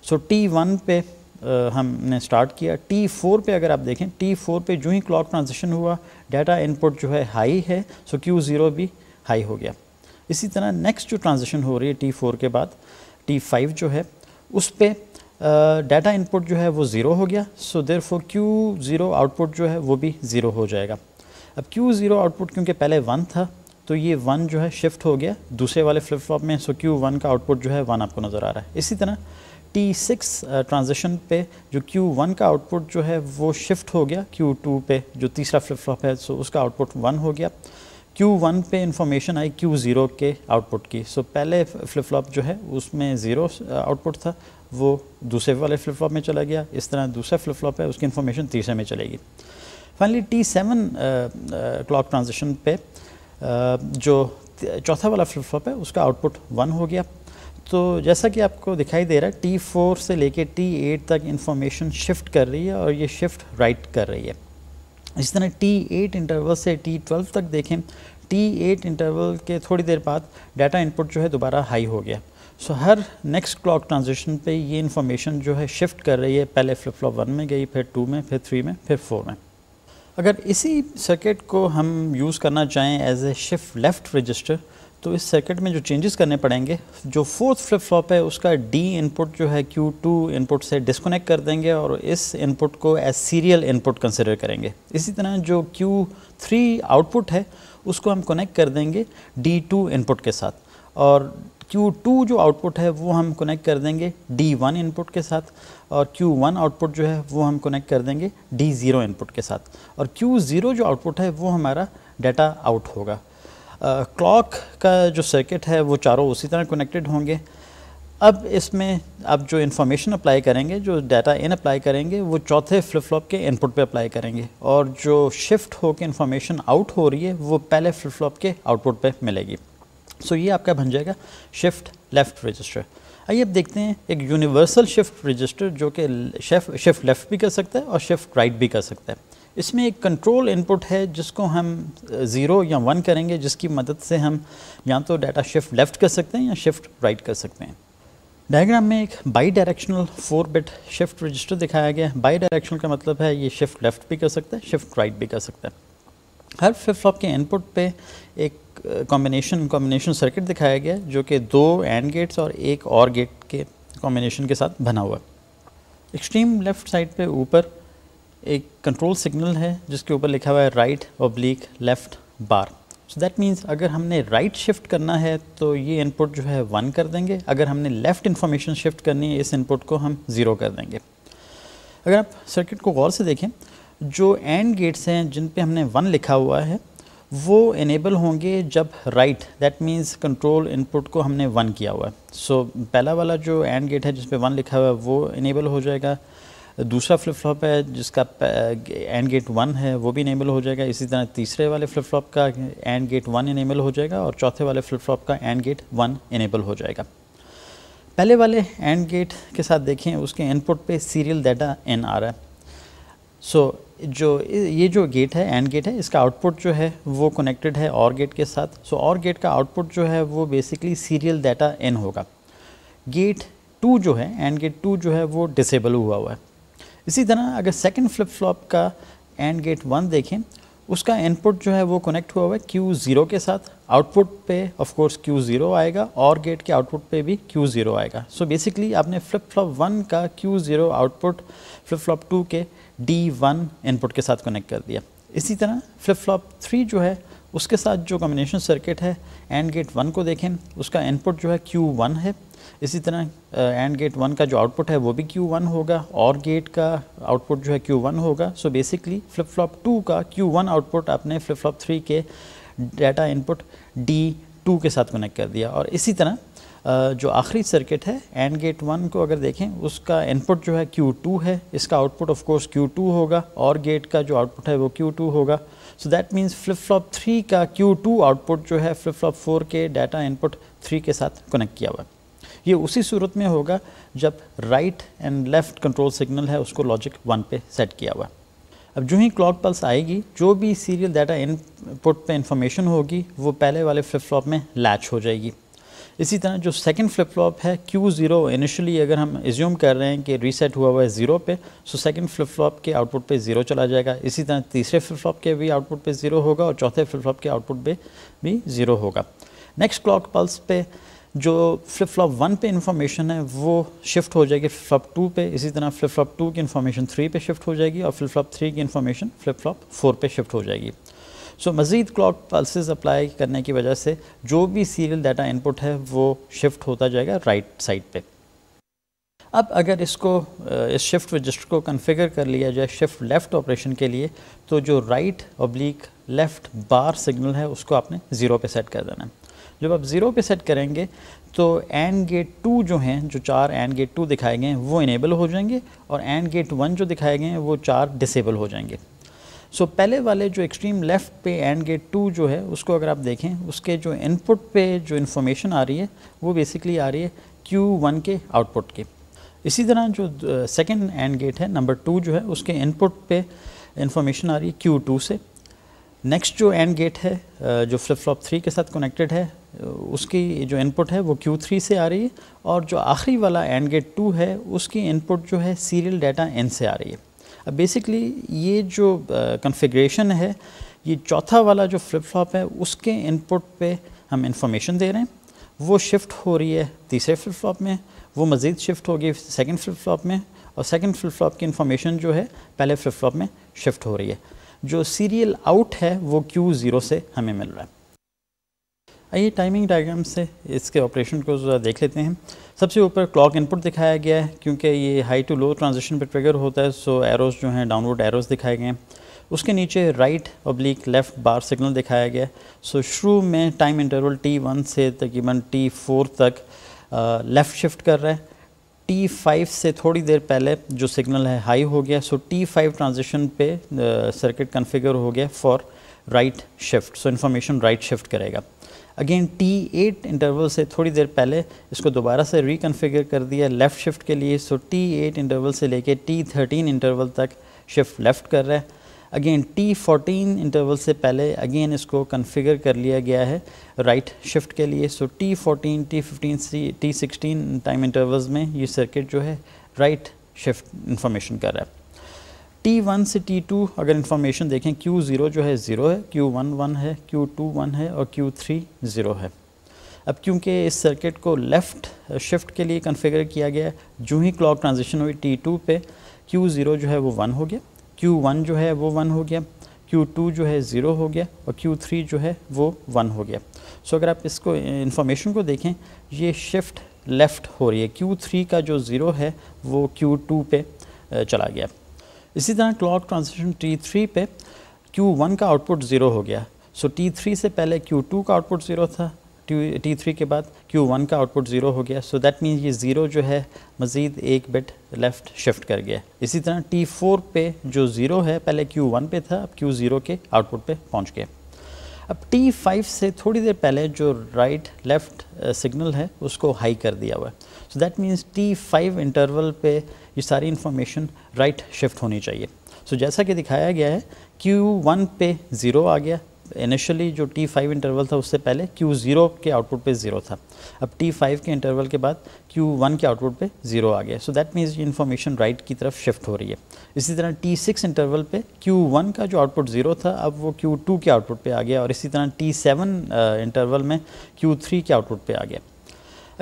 सो टी वन पे आ, हमने स्टार्ट किया टी फोर पे अगर आप देखें टी फोर पे जो ही क्लॉक ट्रांजिशन हुआ डाटा इनपुट जो है हाई है सो क्यू ज़ीरो भी हाई हो गया इसी तरह नेक्स्ट जो ट्रांजिशन हो रही है टी फोर के बाद टी फाइव जो है उस पर डाटा uh, इनपुट जो है वो ज़ीरो हो गया so therefore Q zero output जो है वो भी ज़ीरो हो जाएगा अब क्यू ज़ीरो आउटपुट क्योंकि पहले वन था तो ये वन जो है शिफ्ट हो गया दूसरे वाले फ्लिप फ्लॉप में सो क्यू वन का आउटपुट जो है वन आपको नज़र आ रहा है इसी तरह टी सिक्स ट्रांजेक्शन पे जो क्यू वन का आउटपुट जो है वो शिफ्ट हो गया क्यू टू पे जो तीसरा फ्लिप फ्लॉप है सो उसका आउटपुट वन हो गया क्यू वन पे इंफॉर्मेशन आई क्यू ज़ीरो के आउटपुट की सो so, पहले फ्लिप फ्लॉप जो है उसमें ज़ीरो आउटपुट था वो दूसरे वाले फ्लिप फ्लॉप में चला गया इस तरह दूसरा फ्लिप फ्लॉप है उसकी इन्फॉर्मेशन तीसरे में चलेगी finally T seven clock transition पे uh, जो चौथा वाला फ्लिप फ्लॉप है उसका आउटपुट वन हो गया तो जैसा कि आपको दिखाई दे रहा है टी फोर से लेके टी एट तक इन्फॉर्मेशन शिफ्ट कर रही है और ये शिफ्ट राइट कर रही है इस तरह टी एट इंटरवल से टी ट्वेल्व तक देखें टी एट इंटरवल के थोड़ी देर बाद डाटा इनपुट जो है दोबारा हाई हो गया सो so, हर नेक्स्ट क्लॉक ट्रांजिशन पे ये इन्फॉर्मेशन जो है शिफ्ट कर रही है पहले फ्लिप फ्लॉप वन में गई फिर टू में फिर थ्री में फिर फोर में अगर इसी सर्किट को हम यूज़ करना चाहें as a shift left register तो इस सर्किट में जो चेंजेस करने पड़ेंगे जो फोर्थ फ्लिप फ्लॉप है उसका डी इनपुट जो है क्यू टू इनपुट से डिस्कनेक्ट कर देंगे और इस इनपुट को एज सीरियल इनपुट कंसिडर करेंगे इसी तरह जो क्यू थ्री आउटपुट है उसको हम कनेक्ट कर देंगे डी टू इनपुट के साथ और टू जो आउटपुट है वो हम कनेक्ट कर देंगे वन इनपुट के साथ और Q1 आउटपुट जो है वो हम कनेक्ट कर देंगे D0 इनपुट के साथ और Q0 जो आउटपुट है वो हमारा डाटा आउट होगा क्लॉक का जो सर्किट है वो चारों उसी तरह कनेक्टेड होंगे अब इसमें आप जो इन्फॉर्मेशन अप्लाई करेंगे जो डाटा इन अप्लाई करेंगे वो चौथे फ्लिप फ्लॉप के इनपुट पे अप्लाई करेंगे और जो शिफ्ट होकर इन्फॉर्मेशन आउट हो रही है वो पहले फ्लिप फ्लॉप के आउटपुट पे मिलेगी सो ये आपका बन जाएगा शिफ्ट लेफ़्ट रजिस्टर आइए अब देखते हैं एक यूनिवर्सल शिफ्ट रजिस्टर जो कि शिफ्ट लेफ़्ट भी कर सकता है और शिफ्ट राइट भी कर सकता है इसमें एक कंट्रोल इनपुट है जिसको हम ज़ीरो या वन करेंगे जिसकी मदद से हम या तो डाटा शिफ्ट लेफ़्ट कर सकते हैं या शिफ्ट राइट कर सकते हैं डायग्राम में एक bidirectional four bit shift register दिखाया गया है बाई डायरेक्शनल का मतलब है ये शिफ्ट लेफ़्ट भी कर सकता है शिफ्ट राइट भी कर सकता है हर फिफ्ट फ्लॉप के इनपुट पे एक कॉम्बिनेशन कॉम्बिनेशन सर्किट दिखाया गया जो कि दो एंड गेट्स और एक और गेट के कॉम्बिनेशन के साथ बना हुआ एक्सट्रीम लेफ्ट साइड पे ऊपर एक कंट्रोल सिग्नल है जिसके ऊपर लिखा हुआ है right oblique left bar so that means अगर हमने राइट right शिफ्ट करना है तो ये इनपुट जो है वन कर देंगे अगर हमने लेफ़्ट इन्फॉर्मेशन शिफ्ट करनी है इस इनपुट को हम ज़ीरो कर देंगे अगर आप सर्किट को गौर से देखें जो एंड गेट्स हैं जिन पे हमने वन लिखा हुआ है वो इनेबल होंगे जब right that means control input को हमने वन किया हुआ है सो पहला वाला जो एंड गेट है जिसपे वन लिखा हुआ है वो इनेबल हो जाएगा दूसरा फ्लिप फ्लॉप है जिसका एंड गेट वन है वो भी इनेबल हो जाएगा इसी तरह तीसरे वाले फ्लिप फ्लॉप का एंड गेट वन इनेबल हो जाएगा और चौथे वाले फ्लिप फ्लॉप का एंड गेट वन इनेबल हो जाएगा पहले वाले एंड गेट के साथ देखें उसके इनपुट पे सीरियल डाटा एन आ रहा है सो so, जो ये जो गेट है एंड गेट है इसका आउटपुट जो है वो कनेक्टेड है और गेट के साथ सो और गेट का आउटपुट जो है वो बेसिकली सीरियल डाटा एन होगा गेट टू जो है एंड गेट टू जो है वो डिसेबल हुआ हुआ है इसी तरह अगर सेकेंड फ्लिप फ्लॉप का एंड गेट वन देखें उसका इनपुट जो है वो कनेक्ट हुआ हुआ है क्यू ज़ीरो के साथ आउटपुट पे ऑफ कोर्स क्यू ज़ीरो आएगा और गेट के आउटपुट पे भी क्यू ज़ीरो आएगा सो so बेसिकली आपने फ्लिप फ्लॉप वन का Q zero output flip flop two के D1 इनपुट के साथ कनेक्ट कर दिया इसी तरह फ्लिप फ्लॉप थ्री जो है उसके साथ जो कॉम्बिनेशन सर्किट है एंड गेट वन को देखें उसका इनपुट जो है क्यू वन है इसी तरह एंड गेट वन का जो आउटपुट है वो भी क्यू वन होगा और गेट का आउटपुट जो है क्यू वन होगा so basically flip flop two का क्यू वन आउटपुट आपने फ्लिप फ्लॉप थ्री के डाटा इनपुट डी टू के साथ कनेक्ट कर दिया और इसी तरह जो आखिरी सर्किट है एंड गेट वन को अगर देखें उसका इनपुट जो है Q2 है इसका आउटपुट ऑफ कोर्स Q2 होगा और गेट का जो आउटपुट है वो Q2 होगा so that means flip flop three का Q2 आउटपुट जो है फ्लिप फ्लॉप फोर के डाटा इनपुट थ्री के साथ कनेक्ट किया हुआ ये उसी सूरत में होगा जब right and left control signal है उसको लॉजिक वन पे सेट किया हुआ अब जो ही क्लॉक पल्स आएगी जो भी सीरियल डाटा इनपुट पे इंफॉर्मेशन होगी वो पहले वाले फ्लिप फ्लॉप में लैच हो जाएगी इसी तरह जो सेकंड फ्लिप फ्लॉप है क्यू ज़ीरो इनिशियली अगर हम एज्यूम कर रहे हैं कि रीसेट हुआ हुआ है ज़ीरो पे सो सेकंड फ्लिप फ्लॉप के आउटपुट पे ज़ीरो चला जाएगा इसी तरह तीसरे फ्लिप फ्लॉप के भी आउटपुट पे ज़ीरो होगा और चौथे फ्लिप फ्लॉप के आउटपुट पे भी ज़ीरो होगा नेक्स्ट क्लॉक पल्स पे जो फ्लिप फ्लॉप वन पे इन्फॉर्मेशन है वो शिफ्ट हो जाएगी फ्लिप फ्लॉप टू पे इसी तरह फ्लिप फ्लॉप टू की इन्फॉर्मेशन थ्री पे शिफ्ट हो जाएगी और फ्लिप फ्लॉप थ्री की इन्फॉर्मेशन फ्लिप फ्लॉप फोर पे शिफ्ट हो जाएगी सो मज़ीद क्लॉक पल्सेस अप्लाई करने की वजह से जो भी सीरियल डाटा इनपुट है वो शिफ्ट होता जाएगा राइट साइड पे अब अगर इसको इस शिफ्ट रजिस्टर को कन्फिगर कर लिया जाए शिफ्ट लेफ़्ट ऑपरेशन के लिए तो जो right oblique left bar signal है उसको आपने ज़ीरो पे सेट कर देना है जब आप ज़ीरो पे सेट करेंगे तो एंड गेट टू जो हैं जो चार एंड गेट टू दिखाए गए हैं वो इनेबल हो जाएंगे और एंड गेट वन जो दिखाए गए हैं वो चार डिसेबल हो जाएंगे सो so, पहले वाले जो एक्सट्रीम लेफ़्ट पे एंड गेट टू जो है उसको अगर आप देखें उसके जो इनपुट पे जो इन्फॉर्मेशन आ रही है वो बेसिकली आ रही है क्यू वन के आउटपुट के इसी तरह जो सेकेंड एंड गेट है नंबर टू जो है उसके इनपुट पे इन्फॉर्मेशन आ रही है क्यू टू से नेक्स्ट जो एंड गेट है जो फ्लिप फ्लॉप थ्री के साथ कनेक्टेड है उसकी जो इनपुट है वो क्यू थ्री से आ रही है और जो आखिरी वाला एंड गेट टू है उसकी इनपुट जो है सीरियल डाटा एन से आ रही है अब बेसिकली ये जो कन्फिग्रेशन है ये चौथा वाला जो फ्लिप फ्लॉप है उसके इनपुट पे हम इंफॉर्मेशन दे रहे हैं वो शिफ्ट हो रही है तीसरे फ्लिप फ्लॉप में वो मज़ीद शिफ्ट होगी सेकेंड फ्लिप फ्लॉप में और सेकेंड फ्लिप फ्लॉप की इंफॉर्मेशन जो है पहले फ्लिप फ्लॉप में शिफ्ट हो रही है जो सीरियल आउट है वो क्यू ज़ीरो से हमें मिल रहा है आइए टाइमिंग डायग्राम से इसके ऑपरेशन को ज़रा देख लेते हैं सबसे ऊपर क्लॉक इनपुट दिखाया गया है क्योंकि ये हाई टू लो ट्रांजिशन पर ट्रिगर होता है सो एरोज़ जो हैं डाउनलोड एरोज़ दिखाए गए हैं उसके नीचे right oblique left bar signal दिखाया गया सो शुरू में टाइम इंटरवल टी वन से तकरीबन टी फोर तक लेफ़्ट शिफ्ट कर रहा है टी फाइव से थोड़ी देर पहले जो सिग्नल है हाई हो गया सो टी फाइव ट्रांजिशन पे सर्किट कन्फिगर हो गया for right shift so information right shift करेगा अगेन टी एट इंटरवल से थोड़ी देर पहले इसको दोबारा से रिकनफिगर कर दिया लेफ़्ट शिफ्ट के लिए सो टी एट इंटरवल से लेके टी थर्टीन इंटरवल तक शिफ्ट लेफ़्ट कर रहा है अगेन टी फोर्टीन इंटरवल से पहले अगेन इसको कन्फिगर कर लिया गया है राइट right शिफ्ट के लिए so T fourteen T fifteen T sixteen time intervals में ये सर्किट जो है राइट शिफ्ट इंफॉर्मेशन कर रहा है T1 से T2 अगर इन्फॉर्मेशन देखें Q0 जो है ज़ीरो है Q1 वन है Q2 वन है और Q3 ज़ीरो है अब क्योंकि इस सर्किट को लेफ़्ट शिफ्ट के लिए कन्फिगर किया गया है जो ही क्लॉक ट्रांजिशन हुई T2 पे Q0 जो है वो वन हो गया Q1 जो है वो वन हो गया Q2 जो है ज़ीरो हो गया और Q3 जो है वो वन हो गया सो so, अगर आप इसको इन्फॉर्मेशन को देखें ये शिफ्ट लेफ़्ट हो रही है Q3 का जो ज़ीरो है वो Q2 पे चला गया इसी तरह क्लॉक ट्रांजिशन T3 पे Q1 का आउटपुट ज़ीरो हो गया सो so, T3 से पहले Q2 का आउटपुट ज़ीरो था T3 के बाद Q1 का आउटपुट ज़ीरो हो गया सो दैट मीन्स ये ज़ीरो जो है मज़ीद एक बिट लेफ़्ट शिफ्ट कर गया इसी तरह T4 पे जो ज़ीरो है पहले Q1 पे था अब Q0 के आउटपुट पे पहुंच गया अब T5 से थोड़ी देर पहले जो राइट लेफ़्ट सिग्नल है उसको हाई कर दिया हुआ है so that means T5 interval पे ये सारी इन्फॉर्मेशन राइट शिफ्ट होनी चाहिए सो so, जैसा कि दिखाया गया है Q1 पे ज़ीरो आ गया इनिशियली जो T5 इंटरवल था उससे पहले Q0 के आउटपुट पे ज़ीरो था अब T5 के इंटरवल के बाद Q1 के आउटपुट पे ज़ीरो आ गया so that means information right की तरफ शिफ्ट हो रही है इसी तरह T6 इंटरवल पे Q1 का जो आउटपुट ज़ीरो था अब वो Q2 के आउटपुट पे आ गया और इसी तरह T7 इंटरवल uh, में Q3 के आउटपुट पे आ गया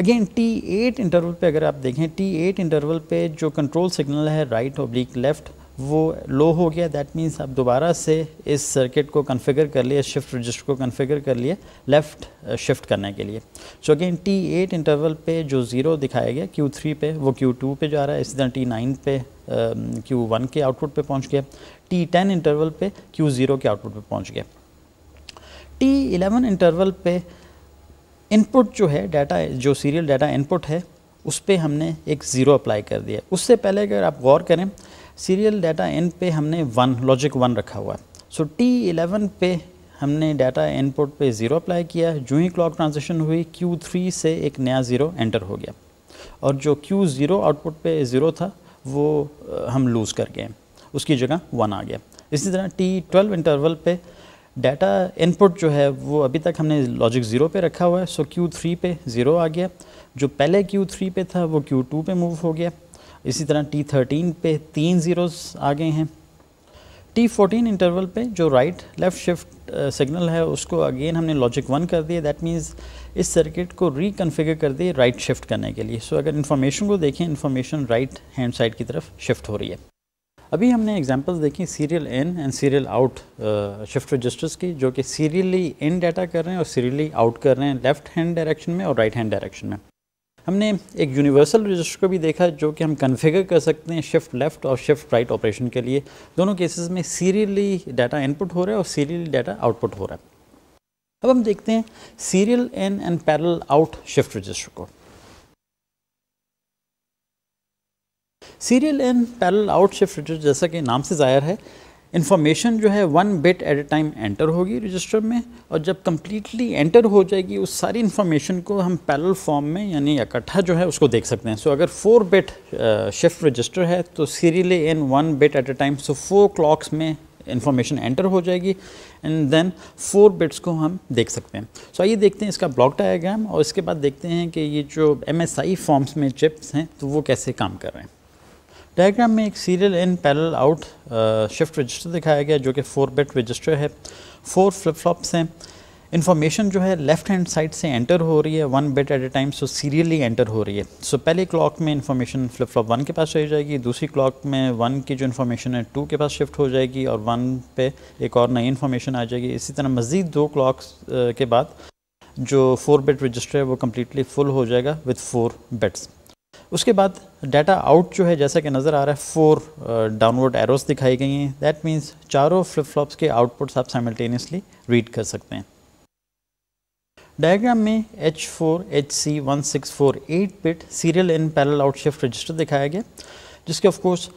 अगेन T8 इंटरवल पे अगर आप देखें T8 इंटरवल पे जो कंट्रोल सिग्नल है राइट ओब्लिक लेफ़्ट वो लो हो गया दैट मीन्स आप दोबारा से इस सर्किट को कन्फिगर कर लिए शिफ्ट रजिस्टर को कन्फिगर कर लिए लेफ़्ट शिफ्ट uh, करने के लिए so again T eight interval पे जो ज़ीरो दिखाया गया क्यू थ्री पे वो क्यू टू पे जा रहा है इसी तरह टी नाइन पे क्यू um, वन के आउटपुट पे पहुंच गया टी टेन इंटरवल पे क्यू ज़ीरो के आउटपुट पे पहुंच गया टी इलेवन इंटरवल पे uh, इनपुट जो है डाटा जो सीरियल डाटा इनपुट है उस पर हमने एक ज़ीरो अप्लाई कर दिया उससे पहले अगर आप गौर करें सीरियल डाटा इन पे हमने वन लॉजिक वन रखा हुआ सो टी एलेवन पे हमने डाटा इनपुट पे ज़ीरो अप्लाई किया जो ही क्लॉक ट्रांजेक्शन हुई क्यू थ्री से एक नया ज़ीरो एंटर हो गया और जो क्यू ज़ीरो आउटपुट पे ज़ीरो था वो हम लूज़ कर गए उसकी जगह वन आ गया इसी तरह टी ट्वेल्व इंटरवल पे डाटा इनपुट जो है वो अभी तक हमने लॉजिक ज़ीरो पे रखा हुआ है सो क्यू थ्री पे ज़ीरो आ गया जो पहले क्यू थ्री पे था वो क्यू टू पे मूव हो गया इसी तरह टी थर्टीन पे तीन ज़ीरोस आ गए हैं टी फोर्टीन इंटरवल पे जो राइट लेफ़्ट शिफ्ट सिग्नल है उसको अगेन हमने लॉजिक वन कर दिया दैट मीन्स इस सर्किट को रिकनफिगर कर दिए राइट शिफ्ट करने के लिए सो so, अगर इन्फॉर्मेशन को देखें इन्फॉर्मेशन राइट हैंड साइड की तरफ शिफ्ट हो रही है अभी हमने एग्जांपल्स देखी serial in and serial out shift registers की जो कि सीरियली इन डाटा कर रहे हैं और सीरियली आउट कर रहे हैं लेफ्ट हैंड डायरेक्शन में और राइट हैंड डायरेक्शन में हमने एक यूनिवर्सल रजिस्टर को भी देखा जो कि हम कन्फिगर कर सकते हैं शिफ्ट लेफ़्ट और शिफ्ट राइट ऑपरेशन के लिए दोनों केसेस में सीरियली डाटा इनपुट हो रहा है और सीरियली डाटा आउटपुट हो रहा है अब हम देखते हैं serial in and parallel out shift register को serial in parallel out shift register जैसा कि नाम से ज़ाहिर है इन्फॉर्मेशन जो है one bit at a time enter होगी रजिस्टर में और जब कम्प्लीटली एंटर हो जाएगी उस सारी इन्फॉर्मेशन को हम पैरल फॉर्म में यानी इकट्ठा जो है उसको देख सकते हैं सो so, अगर फोर बिट शिफ्ट रजिस्टर है तो serial in one bit at a time so four clocks में इन्फॉर्मेशन एंटर हो जाएगी एंड देन फोर बिट्स को हम देख सकते हैं सो so, आइए देखते हैं इसका ब्लॉक डाइग्राम और इसके बाद देखते हैं कि ये जो एम फॉर्म्स में चिप्स हैं तो वो कैसे काम कर रहे हैं डायग्राम में एक serial in parallel out shift register दिखाया गया जो कि फोर बिट रजिस्टर है फोर फ्लिप फ्लॉप्स हैं इन्फॉर्मेशन जो है लेफ्ट हैंड साइड से एंटर हो रही है one bit at a time so serially enter हो रही है सो so, पहले क्लॉक में इन्फॉर्मेशन फ्लिप फ्लॉप वन के पास चली जाएगी दूसरी क्लॉक में वन की जो इन्फॉर्मेशन है टू के पास शिफ्ट हो जाएगी और वन पे एक और नई इन्फॉर्मेशन आ जाएगी इसी तरह मज़ीद दो क्लॉक्स के बाद जो फोर बिट रजिस्टर है वो कम्प्लीटली फुल हो जाएगा विथ फोर बिट्स उसके बाद डाटा आउट जो है जैसा कि नज़र आ रहा है फोर डाउनवर्ड एरोस दिखाई गई हैं दैट मीन्स चारों फ्लिप फ्लॉप्स के आउटपुट्स आप साइमल्टेनियसली रीड कर सकते हैं डायग्राम में H4, four eight bit serial in parallel out shift register दिखाया गया जिसके ऑफकोर्स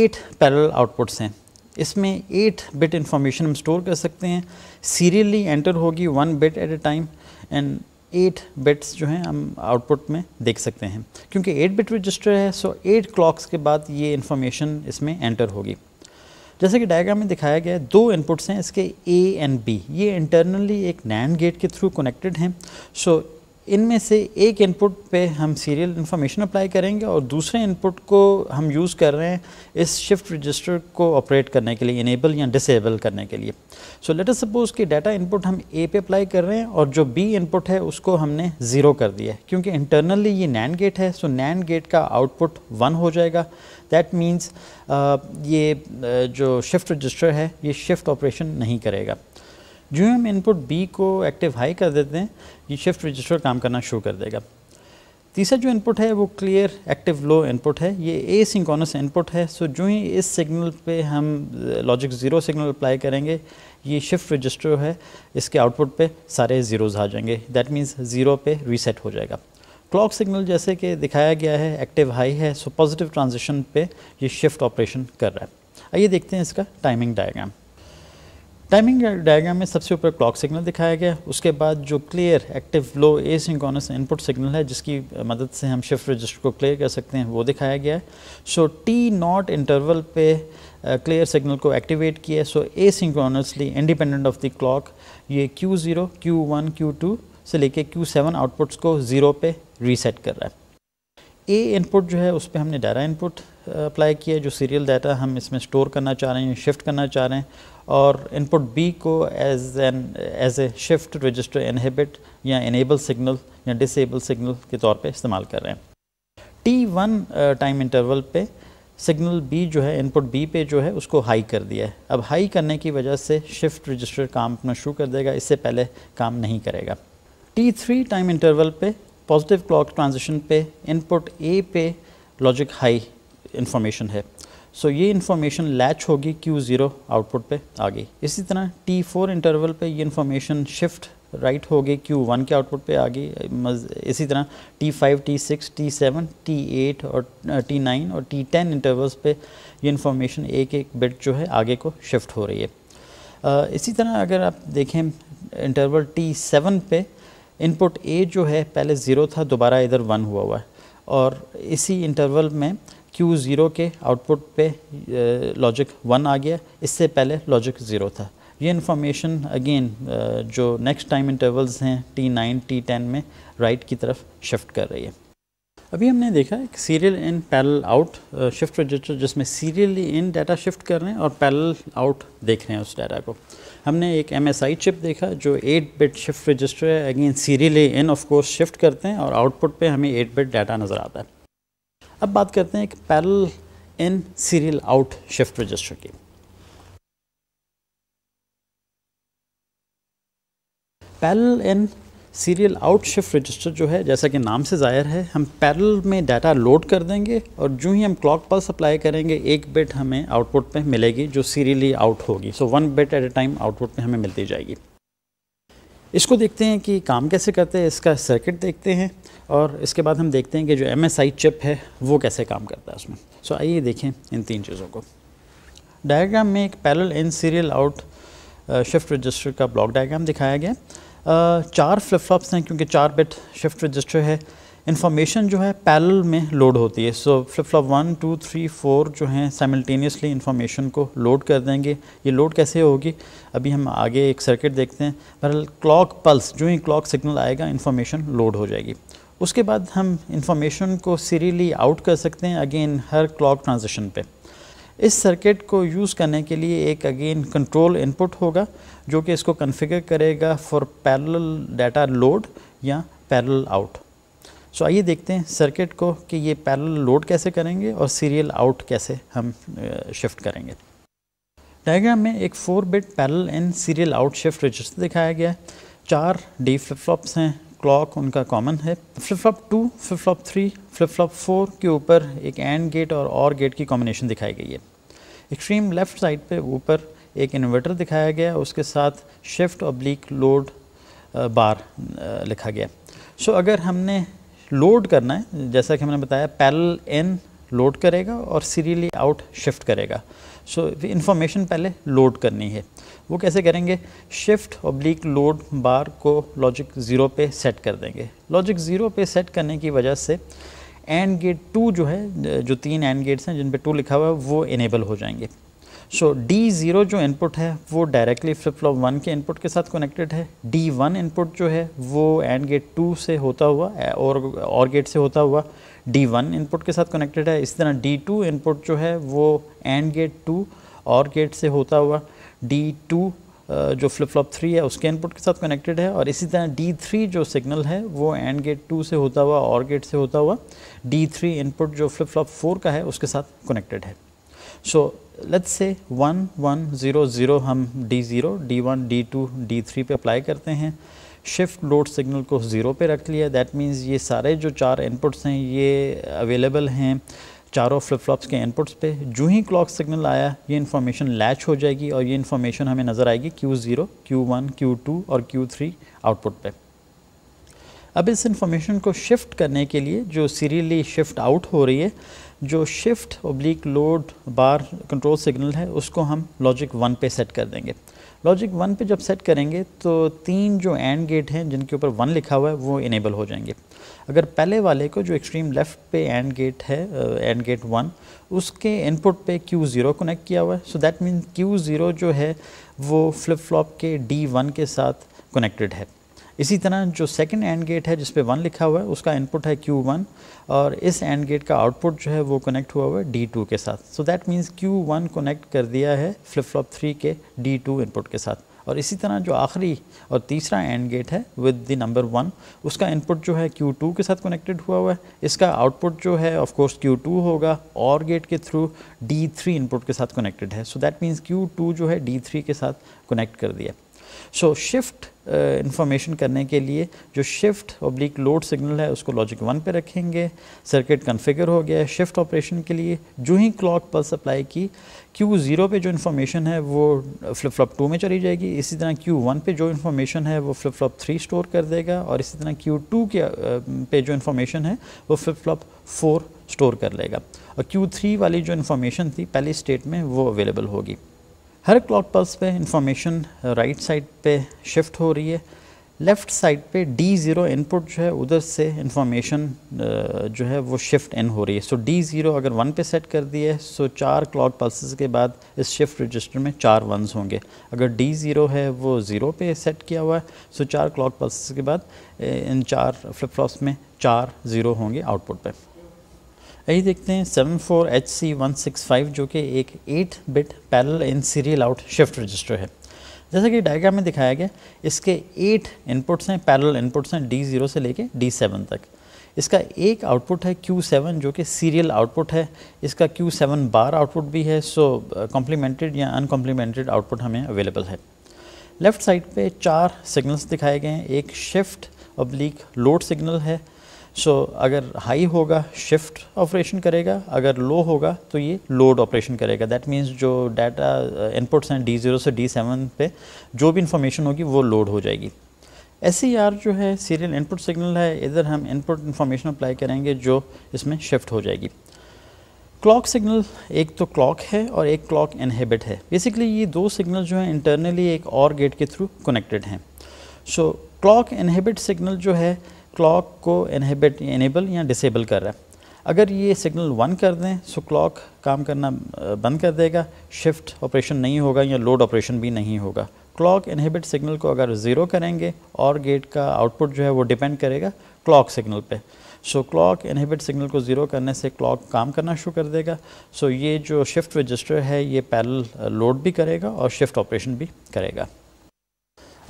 एट पैरल आउटपुट्स हैं इसमें एट बिट इंफॉर्मेशन हम स्टोर कर सकते हैं सीरियली एंटर होगी one bit at a time and eight bits जो हैं हम आउटपुट में देख सकते हैं क्योंकि एट बिट रजिस्टर है सो एट क्लॉक्स के बाद ये इन्फॉर्मेशन इसमें एंटर होगी जैसे कि डायग्राम में दिखाया गया है दो इनपुट्स हैं इसके ए एंड बी ये इंटरनली एक नैंड गेट के थ्रू कनेक्टेड हैं सो इनमें से एक इनपुट पे हम सीरियल इन्फॉर्मेशन अप्लाई करेंगे और दूसरे इनपुट को हम यूज़ कर रहे हैं इस शिफ्ट रजिस्टर को ऑपरेट करने के लिए इनेबल या डिसेबल करने के लिए सो लेट अस सपोज कि डाटा इनपुट हम ए पे अप्लाई कर रहे हैं और जो बी इनपुट है उसको हमने ज़ीरो कर दिया है क्योंकि इंटरनली ये नैन गेट है सो नैन गेट का आउटपुट वन हो जाएगा दैट मीन्स ये जो शिफ्ट रजिस्टर है ये शिफ्ट ऑपरेशन नहीं करेगा जो हम इनपुट बी को एक्टिव हाई कर देते हैं ये शिफ्ट रजिस्टर काम करना शुरू कर देगा तीसरा जो इनपुट है वो क्लियर एक्टिव लो इनपुट है ये ए सिंकोनस इनपुट है सो जो ही इस सिग्नल पे हम लॉजिक ज़ीरो सिग्नल अप्लाई करेंगे ये शिफ्ट रजिस्टर है इसके आउटपुट पे सारे ज़ीरोज़ आ जाएंगे दैट मीन्स ज़ीरो पे रीसेट हो जाएगा क्लॉक सिग्नल जैसे कि दिखाया गया है एक्टिव हाई है सो पॉजिटिव ट्रांजिशन पे ये शिफ्ट ऑपरेशन कर रहा है आइए देखते हैं इसका टाइमिंग डायग्राम टाइमिंग डायग्राम में सबसे ऊपर क्लॉक सिग्नल दिखाया गया उसके बाद जो clear active low asynchronous input signal है जिसकी मदद से हम शिफ्ट रजिस्टर को क्लियर कर सकते हैं वो दिखाया गया है सो टी नॉट इंटरवल पे क्लियर सिग्नल को एक्टिवेट किया so asynchronously independent of the clock ये Q zero Q one Q two से लेके क्यू सेवन आउटपुट्स को ज़ीरो पे रीसेट कर रहा है ए इनपुट जो है उस पर हमने डाटा इनपुट अप्लाई किया जो सीरियल डाटा हम इसमें स्टोर करना चाह रहे हैं शिफ्ट करना चाह रहे हैं और इनपुट बी को as an as a shift register inhibit या इनेबल सिग्नल या डिसेबल सिग्नल के तौर पे इस्तेमाल कर रहे हैं टी वन टाइम इंटरवल पे सिग्नल बी जो है इनपुट बी पे जो है उसको हाई कर दिया है अब हाई करने की वजह से शिफ्ट रजिस्टर काम अपना शुरू कर देगा इससे पहले काम नहीं करेगा टी थ्री टाइम इंटरवल पे पॉजिटिव क्लॉक ट्रांजिशन पे इनपुट ए पे लॉजिक हाई इंफॉर्मेशन है सो so, ये इन्फॉर्मेशन लैच होगी क्यू ज़ीरो आउटपुट पे आ गई इसी तरह टी फोर इंटरवल पे ये इन्फॉर्मेशन शिफ्ट राइट हो गई क्यू वन के आउटपुट पे आ गई इसी तरह T five T six T seven T eight और टी नाइन और टी टेन इंटरवल्स पे ये इन्फॉर्मेशन एक एक बिट जो है आगे को शिफ्ट हो रही है इसी तरह अगर आप देखें इंटरवल टी सेवन पे इनपुट ए जो है पहले ज़ीरो था दोबारा इधर वन हुआ हुआ है और इसी इंटरवल में Q0 के आउटपुट पे लॉजिक uh, वन आ गया इससे पहले लॉजिक ज़ीरो था ये इन्फॉर्मेशन अगेन uh, जो नेक्स्ट टाइम इंटरवल्स हैं टी नाइन टी टेन में राइट right की तरफ शिफ्ट कर रही है अभी हमने देखा एक serial in parallel out shift register जिसमें सीरियली इन डाटा शिफ्ट कर रहे हैं और पैरल आउट देख रहे हैं उस डाटा को हमने एक एम चिप देखा जो 8 बिट शिफ्ट रजिस्टर है again serially in of course shift करते हैं और आउटपुट पे हमें 8 बिट डाटा नज़र आता है अब बात करते हैं एक parallel in serial out shift register की parallel in serial out shift register जो है जैसा कि नाम से ज़ाहिर है हम पैरल में डाटा लोड कर देंगे और जो ही हम क्लॉक पल्स अप्लाई करेंगे एक बिट हमें आउटपुट पे मिलेगी जो सीरियली आउट होगी so one bit at a time output में हमें मिलती जाएगी इसको देखते हैं कि काम कैसे करते हैं इसका सर्किट देखते हैं और इसके बाद हम देखते हैं कि जो एम चिप है वो कैसे काम करता है उसमें सो आइए देखें इन तीन चीज़ों को डायग्राम में एक parallel in serial out shift register का ब्लॉक डायग्राम दिखाया गया uh, चार फ्लिप फ्लॉप्स हैं क्योंकि चार बिट शिफ्ट रजिस्टर है इन्फॉर्मेशन जो है पैरल में लोड होती है so flip flop one two three four जो हैं साइमल्टेनियसली इन्फॉर्मेशन को लोड कर देंगे ये लोड कैसे होगी अभी हम आगे एक सर्किट देखते हैं पर क्लॉक पल्स जो ही क्लॉक सिग्नल आएगा इन्फॉर्मेशन लोड हो जाएगी उसके बाद हम इंफॉर्मेशन को सीरीली आउट कर सकते हैं अगेन हर क्लॉक ट्रांजिशन पे इस सर्किट को यूज़ करने के लिए एक अगेन कंट्रोल इनपुट होगा जो कि इसको कन्फिगर करेगा फॉर पैरेलल डाटा लोड या पैरेलल आउट सो आइए देखते हैं सर्किट को कि ये पैरेलल लोड कैसे करेंगे और सीरियल आउट कैसे हम शिफ्ट करेंगे डायग्राम में एक four bit parallel in serial out shift register दिखाया गया है चार डी फ्लिप फ्लॉप्स हैं क्लॉक उनका कॉमन है flip flop two flip flop three flip flop four के ऊपर एक एंड गेट और और गेट की कॉम्बिनेशन दिखाई गई है एक्सट्रीम लेफ्ट साइड पे ऊपर एक इन्वर्टर दिखाया गया उसके साथ शिफ्ट और ब्लिक लोड बार लिखा गया सो so, अगर हमने लोड करना है जैसा कि हमने बताया पैरल इन लोड करेगा और सीरियली आउट शिफ्ट करेगा सो इन्फॉर्मेशन पहले लोड करनी है वो कैसे करेंगे शिफ्ट ऑब्लिक लोड बार को लॉजिक ज़ीरो पे सेट कर देंगे लॉजिक ज़ीरो पे सेट करने की वजह से एंड गेट टू जो है जो तीन एंड गेट्स हैं जिन पे टू लिखा हुआ है वो इनेबल हो जाएंगे सो डी ज़ीरो जो इनपुट है वो डायरेक्टली फ्लिप फ्लॉप वन के इनपुट के साथ कनेक्टेड है डी वन इनपुट जो है वो एंड गेट टू से होता हुआ और और गेट से होता हुआ D1 इनपुट के साथ कनेक्टेड है इसी तरह D2 इनपुट जो है वो AND gate two OR gate से होता हुआ D2 जो फ्लिप फ्लॉप थ्री है उसके इनपुट के साथ कनेक्टेड है और इसी तरह D3 जो सिग्नल है वो एंड गेट टू से होता हुआ और गेट से होता हुआ D3 इनपुट जो फ्लिप फ्लॉप फोर का है उसके साथ कनेक्टेड है so let's say one one zero zero हम D D zero one D two D three पे अप्लाई करते हैं शिफ्ट लोड सिग्नल को ज़ीरो पे रख लिया दैट मींस ये सारे जो चार इनपुट्स हैं ये अवेलेबल हैं चारों फ्लिप फ्लॉप्स के इनपुट्स पे जो ही क्लॉक सिग्नल आया ये इन्फॉर्मेशन लैच हो जाएगी और ये इन्फॉर्मेशन हमें नज़र आएगी Q zero Q one Q two और क्यू थ्री आउटपुट पे अब इस इन्फॉर्मेशन को शिफ्ट करने के लिए जो सीरियली शिफ्ट आउट हो रही है जो shift oblique load bar control signal है उसको हम लॉजिक वन पे सेट कर देंगे लॉजिक वन पे जब सेट करेंगे तो तीन जो एंड गेट हैं जिनके ऊपर वन लिखा हुआ है वो इनेबल हो जाएंगे अगर पहले वाले को जो एक्सट्रीम लेफ्ट पे एंड गेट है एंड गेट वन उसके इनपुट पे क्यू ज़ीरो कनेक्ट किया हुआ है so that mean Q zero जो है वो फ्लिप फ्लॉप के डी वन के साथ कनेक्टेड है इसी तरह जो सेकंड एंड गेट है जिसपे वन लिखा हुआ है उसका इनपुट है क्यू वन और इस एंड गेट का आउटपुट जो है वो कनेक्ट हुआ हुआ है डी टू के साथ so that means Q one connect कर दिया है फ्लिप फ्लॉप थ्री के डी टू इनपुट के साथ और इसी तरह जो आखिरी और तीसरा एंड गेट है विद द नंबर वन उसका इनपुट जो है क्यू टू के साथ कनेक्टेड हुआ हुआ है इसका आउटपुट जो है ऑफ कोर्स टू होगा और गेट के थ्रू डी थ्री इनपुट के साथ कनेक्टेड है so that means Q two जो है डी थ्री के साथ कनेक्ट कर दिया सो शिफ्ट इन्फॉर्मेशन करने के लिए जो शिफ्ट ऑब्लिक लोड सिग्नल है उसको लॉजिक वन पे रखेंगे सर्किट कन्फिगर हो गया है शिफ्ट ऑपरेशन के लिए जो ही क्लॉक पल्स अप्लाई की क्यू ज़ीरो पे जो इन्फॉर्मेशन है वो फ्लिप फ्लॉप टू में चली जाएगी इसी तरह क्यू वन पे जो इन्फॉर्मेशन है वो फ्लिप फ्लॉप थ्री स्टोर कर देगा और इसी तरह क्यू टू के uh, पे जो इन्फॉर्मेशन है वो फ्लिप फ्लॉप फोर स्टोर कर लेगा और क्यू थ्री वाली जो इन्फॉर्मेशन थी पहली स्टेट में वो अवेलेबल होगी हर क्लॉक पल्स पे इंफॉर्मेशन राइट साइड पे शिफ्ट हो रही है लेफ़्ट साइड पे डी ज़ीरो इनपुट जो है उधर से इंफॉर्मेशन uh, जो है वो शिफ्ट इन हो रही है सो डी ज़ीरो अगर वन पे सेट कर दिए सो चार क्लॉक पल्सेस के बाद इस शिफ्ट रजिस्टर में चार वंस होंगे अगर डी ज़ीरो है वो ज़ीरो पे सेट किया हुआ है सो चार क्लॉक पल्सेस के बाद uh, इन चार फ्लिप फ्लॉप्स में चार ज़ीरो होंगे आउटपुट पे यही देखते हैं seven four H C one six five जो कि एक eight bit parallel in serial out shift register है जैसा कि डायग्राम में दिखाया गया इसके एट इनपुट्स हैं पैरल इनपुट्स हैं डी ज़ीरो से लेके डी सेवन तक इसका एक आउटपुट है क्यू सेवन जो कि सीरियल आउटपुट है इसका क्यू सेवन बार आउटपुट भी है सो कॉम्प्लीमेंटेड uh, या अनकॉम्प्लीमेंटेड आउटपुट हमें अवेलेबल है लेफ्ट साइड पे चार सिग्नल्स दिखाए गए हैं एक शिफ्ट अब्लिक लोड सिग्नल है सो so, अगर हाई होगा शिफ्ट ऑपरेशन करेगा अगर लो होगा तो ये लोड ऑपरेशन करेगा दैट मीन्स जो डाटा इनपुट्स uh, हैं डी ज़ीरो से डी सेवन पे जो भी इंफॉर्मेशन होगी वो लोड हो जाएगी एस e जो है सीरियल इनपुट सिग्नल है इधर हम इनपुट इन्फॉर्मेशन अप्लाई करेंगे जो इसमें शिफ्ट हो जाएगी क्लॉक सिग्नल एक तो क्लॉक है और एक क्लॉक इनहेबिट है बेसिकली ये दो सिग्नल जो हैं इंटरनली एक और गेट के थ्रू कनेक्टेड हैं सो क्लॉक इनहेबिट सिग्नल जो है क्लॉक को इनहेबिट इनेबल या डिसेबल कर रहा है अगर ये सिग्नल वन कर दें सो क्लॉक काम करना बंद कर देगा शिफ्ट ऑपरेशन नहीं होगा या लोड ऑपरेशन भी नहीं होगा क्लॉक इनहेबिट सिग्नल को अगर ज़ीरो करेंगे और गेट का आउटपुट जो है वो डिपेंड करेगा क्लॉक सिग्नल पे सो क्लॉक इनहेबिट सिग्नल को ज़ीरो करने से क्लॉक काम करना शुरू कर देगा सो so, ये जो शिफ्ट रजिस्टर है ये पैरल लोड भी करेगा और शिफ्ट ऑपरेशन भी करेगा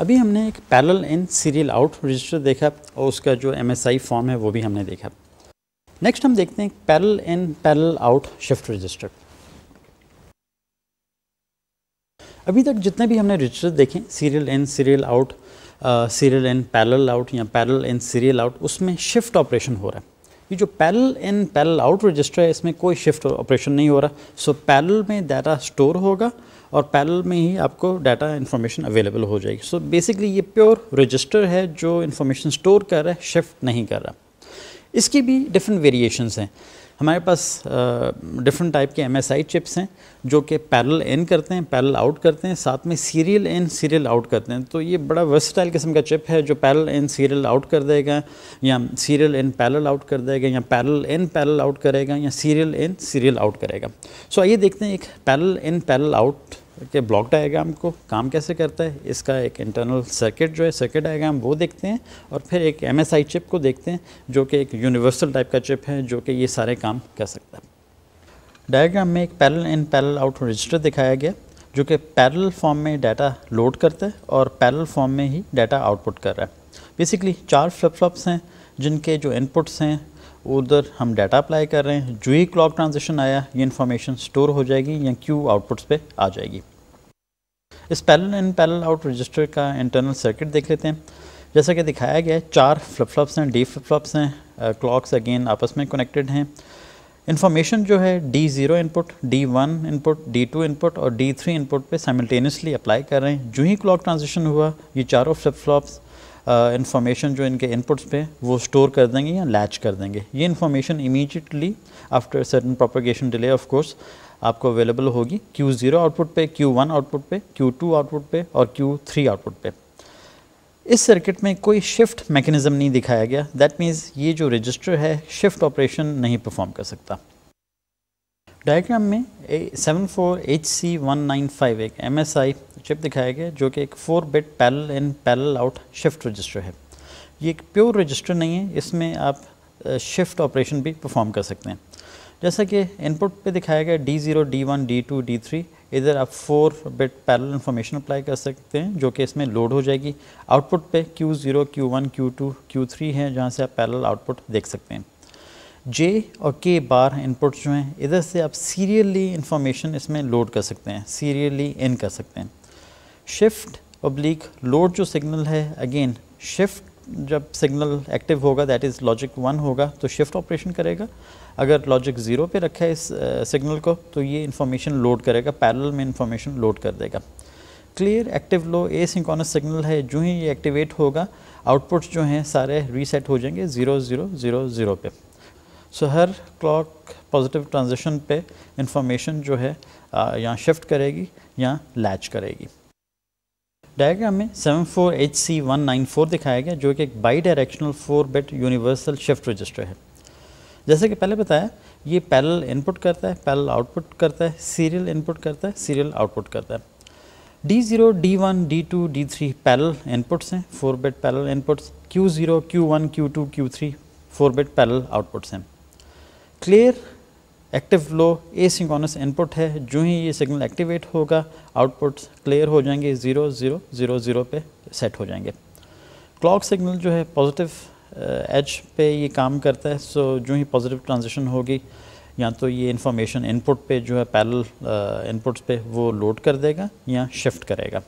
अभी हमने एक parallel in serial out register देखा और उसका जो एम फॉर्म है वो भी हमने देखा नेक्स्ट हम देखते हैं parallel in parallel out shift register अभी तक जितने भी हमने रजिस्टर देखे serial in serial out serial in parallel out या पैरल इन सीरियल आउट उसमें शिफ्ट ऑपरेशन हो रहा है ये जो parallel in parallel out register है इसमें कोई शिफ्ट ऑपरेशन नहीं हो रहा सो so, में डाटा स्टोर होगा और पैरल में ही आपको डाटा इन्फॉर्मेशन अवेलेबल हो जाएगी सो so बेसिकली ये प्योर रजिस्टर है जो इन्फॉर्मेशन स्टोर कर रहा है शिफ्ट नहीं कर रहा इसकी भी डिफरेंट वेरिएशंस हैं हमारे पास डिफरेंट टाइप के एम चिप्स हैं जो कि पैरल इन करते हैं पैरल आउट करते हैं साथ में सीरियल इन सीरियल आउट करते हैं तो ये बड़ा वर्सटाइल किस्म का चिप है जो पैरल इन सीरियल आउट कर देगा या सीरियल इन पैरल आउट कर देगा या पैरल इन पैरल आउट करेगा या सीरियल इन सीरियल आउट करेगा सो so, आइए देखते हैं एक पैरल इन पैरल आउट के ब्लॉक डायग्राम को काम कैसे करता है इसका एक इंटरनल सर्किट जो है सर्किट डायग्राम वो देखते हैं और फिर एक एम चिप को देखते हैं जो कि एक यूनिवर्सल टाइप का चिप है जो कि ये सारे काम कर सकता है डायग्राम में एक parallel in parallel out register दिखाया गया जो कि पैरल फॉर्म में डाटा लोड करता है और पैरल फॉर्म में ही डाटा आउटपुट कर रहा है बेसिकली चार फ्लिप फ्लॉप्स हैं जिनके जो इनपुट्स हैं उधर हम डाटा अप्लाई कर रहे हैं जो ही क्लॉक ट्रांजिशन आया ये इन्फॉर्मेशन स्टोर हो जाएगी या क्यू आउटपुट्स पे आ जाएगी इस parallel in parallel out register का इंटरनल सर्किट देख लेते हैं जैसा कि दिखाया गया है चार फ्लिप फ्लॉप्स हैं डी फ्लिप फ्लॉप्स हैं क्लॉक्स अगेन आपस में कनेक्टेड हैं इन्फॉर्मेशन जो है D zero input D one input D two input और डी थ्री इनपुट पे साइमल्टेनियसली अप्लाई कर रहे हैं जो ही क्लॉक ट्रांजिशन हुआ ये चारों फ्लिप फ्लॉप्स इन्फॉर्मेशन जो इनके इनपुट्स पे वो स्टोर कर देंगे या लैच कर देंगे ये information immediately after certain propagation delay of course आपको अवेलेबल होगी क्यू ज़ीरो आउटपुट पे क्यू वन आउटपुट पे क्यू टू आउटपुट पे और क्यू थ्री आउटपुट पे इस सर्किट में कोई शिफ्ट मैकेनिज़्म नहीं दिखाया गया दैट मीन्स ये जो रजिस्टर है शिफ्ट ऑपरेशन नहीं परफॉर्म कर सकता डायग्राम में seven four H C one nine five एक एम एस आई चिप दिखाया गया जो कि एक four bit parallel and parallel out shift register है ये एक प्योर रजिस्टर नहीं है इसमें आप शिफ्ट ऑपरेशन भी परफॉर्म कर सकते हैं जैसा कि इनपुट पे दिखाया गया D zero D one D two D three इधर आप four bit parallel information apply कर सकते हैं जो कि इसमें लोड हो जाएगी आउटपुट पे क्यू टू क्यू थ्री है जहाँ से आप पैरल आउटपुट देख सकते हैं जे और के बार इनपुट्स जो हैं इधर से आप सीरियली इंफॉर्मेशन इसमें लोड कर सकते हैं सीरियली इन कर सकते हैं शिफ्ट पब्लिक लोड जो सिग्नल है अगेन शिफ्ट जब सिग्नल एक्टिव होगा दैट इज़ लॉजिक वन होगा तो शिफ्ट ऑपरेशन करेगा अगर लॉजिक ज़ीरो पे रखा है इस सिग्नल uh, को तो ये इन्फॉर्मेशन लोड करेगा पैरल में इन्फॉर्मेशन लोड कर देगा clear active low asynchronous signal है जो ही ये एक्टिवेट होगा आउटपुट्स जो हैं सारे रीसेट हो जाएंगे ज़ीरो ज़ीरो ज़ीरो ज़ीरो पे सो हर क्लॉक पॉजिटिव ट्रांजिशन पे इंफॉर्मेशन जो है यहाँ शिफ्ट करेगी या लैच करेगी डायग्राम में 74HC194 दिखाया गया जो कि एक bidirectional four bit universal shift register है जैसे कि पहले बताया ये पैरेलल इनपुट करता है पैरेलल आउटपुट करता है सीरियल इनपुट करता है सीरियल आउटपुट करता है D0, D1, D2, D3 parallel inputs हैं 4 bit parallel inputs Q0, Q1, Q2, Q3 4 bit parallel outputs हैं clear active low asynchronous input है जो ही ये सिग्नल एक्टिवेट होगा आउटपुट क्लियर हो जाएंगे ज़ीरो ज़ीरो ज़ीरो ज़ीरो पे सेट हो जाएंगे क्लॉक सिग्नल जो है पॉजिटिव एज uh, पे ये काम करता है सो so, जो ही पॉजिटिव ट्रांजिशन होगी या तो ये इन्फॉर्मेशन इनपुट पे जो है पैरल इनपुट्स uh, पे वो लोड कर देगा या शिफ्ट करेगा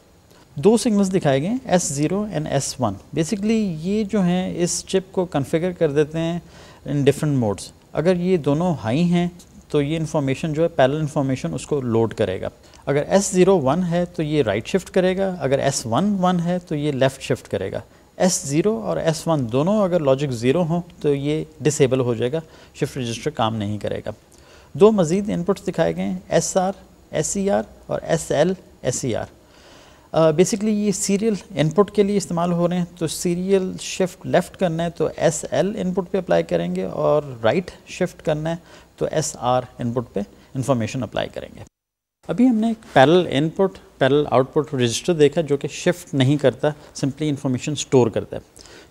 दो सिग्नल्स दिखाए गए S zero and S one basically ये जो हैं इस चिप को कन्फिगर कर देते हैं इन डिफरेंट मोड्स अगर ये दोनों हाई हैं तो ये इन्फॉर्मेशन जो है पैरल इन्फॉर्मेशन उसको लोड करेगा अगर एस ज़ीरो वन है तो ये राइट शिफ्ट करेगा अगर एस वन वन है तो ये लेफ़्ट शिफ्ट करेगा एस ज़ीरो और एस वन दोनों अगर लॉजिक ज़ीरो हों तो ये डिसेबल हो जाएगा शिफ्ट रजिस्टर काम नहीं करेगा दो मज़ीद इनपुट्स दिखाए गए हैं S R S C R और S L S C R basically uh, ये सीरियल इनपुट के लिए इस्तेमाल हो रहे हैं तो सीरियल शिफ्ट लेफ़्ट करना है तो एस एल इनपुट पे अप्लाई करेंगे और राइट right शिफ्ट करना है तो एस आर इनपुट पे इंफॉर्मेशन अप्लाई करेंगे अभी हमने एक parallel input parallel output register देखा जो कि शिफ्ट नहीं करता सिंपली इन्फॉर्मेशन स्टोर करता है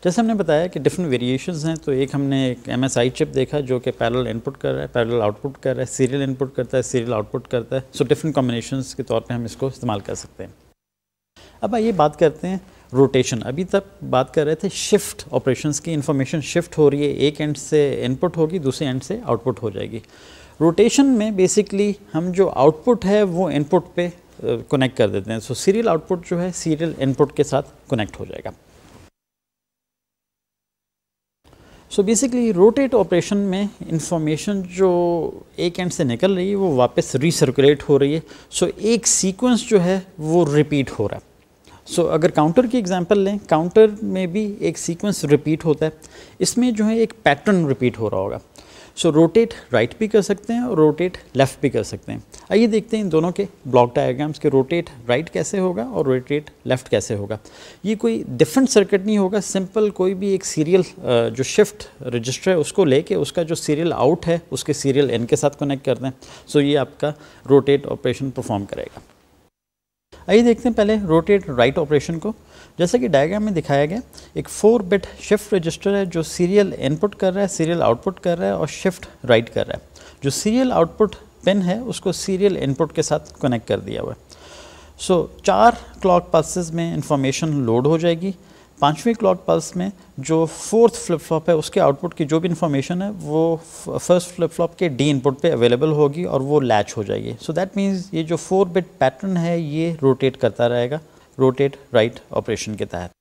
जैसे हमने बताया कि डिफरेंट वेरिएशन हैं तो एक हमने एक एम चिप देखा जो कि पैरल इनपुट कर रहा है पैरल आउटपुट कर रहा है सीरियल इनपुट करता है सीरियल आउटपुट करता है सो डिफरेंट कॉम्बिनेशन के तौर पर हम इसको इस्तेमाल कर सकते हैं अब आइए बात करते हैं रोटेशन अभी तक बात कर रहे थे शिफ्ट ऑपरेशंस की इन्फॉर्मेशन शिफ्ट हो रही है एक एंड से इनपुट होगी दूसरे एंड से आउटपुट हो जाएगी रोटेशन में बेसिकली हम जो आउटपुट है वो इनपुट पे कनेक्ट कर देते हैं सो सीरियल आउटपुट जो है सीरियल इनपुट के साथ कनेक्ट हो जाएगा सो बेसिकली रोटेट ऑपरेशन में इंफॉर्मेशन जो एक एंड से निकल रही है वो वापस रिसर्कुलेट हो रही है सो so, एक सीक्वेंस जो है वो रिपीट हो रहा है सो so, अगर काउंटर की एग्जांपल लें काउंटर में भी एक सीक्वेंस रिपीट होता है इसमें जो है एक पैटर्न रिपीट हो रहा होगा सो रोटेट राइट भी कर सकते हैं और रोटेट लेफ़्ट भी कर सकते हैं आइए देखते हैं इन दोनों के ब्लॉक डायग्राम्स के रोटेट राइट कैसे होगा और रोटेट लेफ़्ट कैसे होगा ये कोई डिफरेंट सर्किट नहीं होगा सिंपल कोई भी एक सीरियल जो शिफ्ट रजिस्टर है उसको लेके उसका जो सीरियल आउट है उसके सीरियल इन के साथ कनेक्ट कर दें सो so, ये आपका रोटेट ऑपरेशन परफॉर्म करेगा आइए देखते हैं पहले रोटेट राइट ऑपरेशन को जैसा कि डायग्राम में दिखाया गया एक फोर बिट शिफ्ट रजिस्टर है जो सीरियल इनपुट कर रहा है सीरियल आउटपुट कर रहा है और शिफ्ट राइट कर रहा है जो सीरियल आउटपुट पिन है उसको सीरियल इनपुट के साथ कनेक्ट कर दिया हुआ है सो so, चार क्लॉक पल्सेस में इंफॉर्मेशन लोड हो जाएगी पाँचवें क्लॉक पल्स में जो फोर्थ फ्लिप फ्लॉप है उसके आउटपुट की जो भी इन्फॉर्मेशन है वो फर्स्ट फ्लिप फ्लॉप के डी इनपुट पे अवेलेबल होगी और वो लैच हो जाएगी सो दैट मीन्स ये जो फोर बिट पैटर्न है ये रोटेट करता रहेगा रोटेट राइट ऑपरेशन के तहत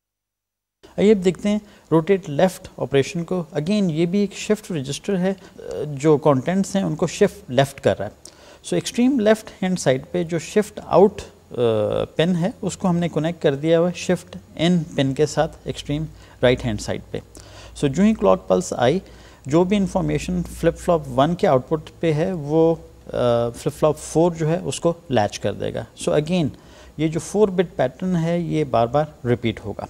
आइए अब देखते हैं रोटेट लेफ़्ट ऑपरेशन को अगेन ये भी एक शिफ्ट रजिस्टर है जो कॉन्टेंट्स हैं उनको शिफ्ट लेफ़्ट कर रहा है so extreme left hand side पे जो शिफ्ट आउट पिन है उसको हमने कनेक्ट कर दिया हुआ शिफ्ट एन पिन के साथ एक्सट्रीम राइट हैंड साइड पे सो so, जो ही क्लॉक पल्स आई जो भी इंफॉर्मेशन फ्लिप फ्लॉप वन के आउटपुट पे है वो फ्लिप फ्लॉप फोर जो है उसको लैच कर देगा सो so, अगेन ये जो फोर बिट पैटर्न है ये बार बार रिपीट होगा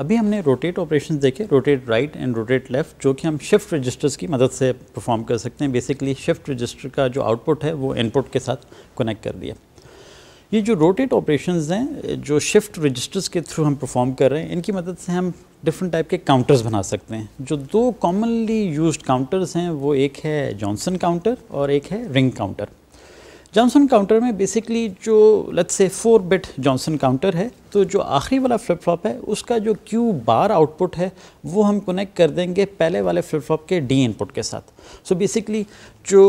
अभी हमने रोटेट ऑपरेशन देखे rotate right and rotate left जो कि हम शिफ्ट रजिस्टर्स की मदद से परफॉर्म कर सकते हैं बेसिकली शिफ्ट रजिस्टर का जो आउटपुट है वो इनपुट के साथ कनेक्ट कर दिया ये जो रोटेट ऑपरेशंस हैं जो शिफ्ट रजिस्टर्स के थ्रू हम परफॉर्म कर रहे हैं इनकी मदद से हम डिफरेंट टाइप के काउंटर्स बना सकते हैं जो दो कॉमनली यूज काउंटर्स हैं वो एक है जॉनसन काउंटर और एक है रिंग काउंटर जॉनसन काउंटर में बेसिकली जो लत से फोर बिट जॉनसन काउंटर है तो जो आखिरी वाला फ्लिप फ्लॉप है उसका जो क्यू बार आउटपुट है वो हम कनेक्ट कर देंगे पहले वाले फ्लिप फ्लॉप के डी इनपुट के साथ सो so बेसिकली जो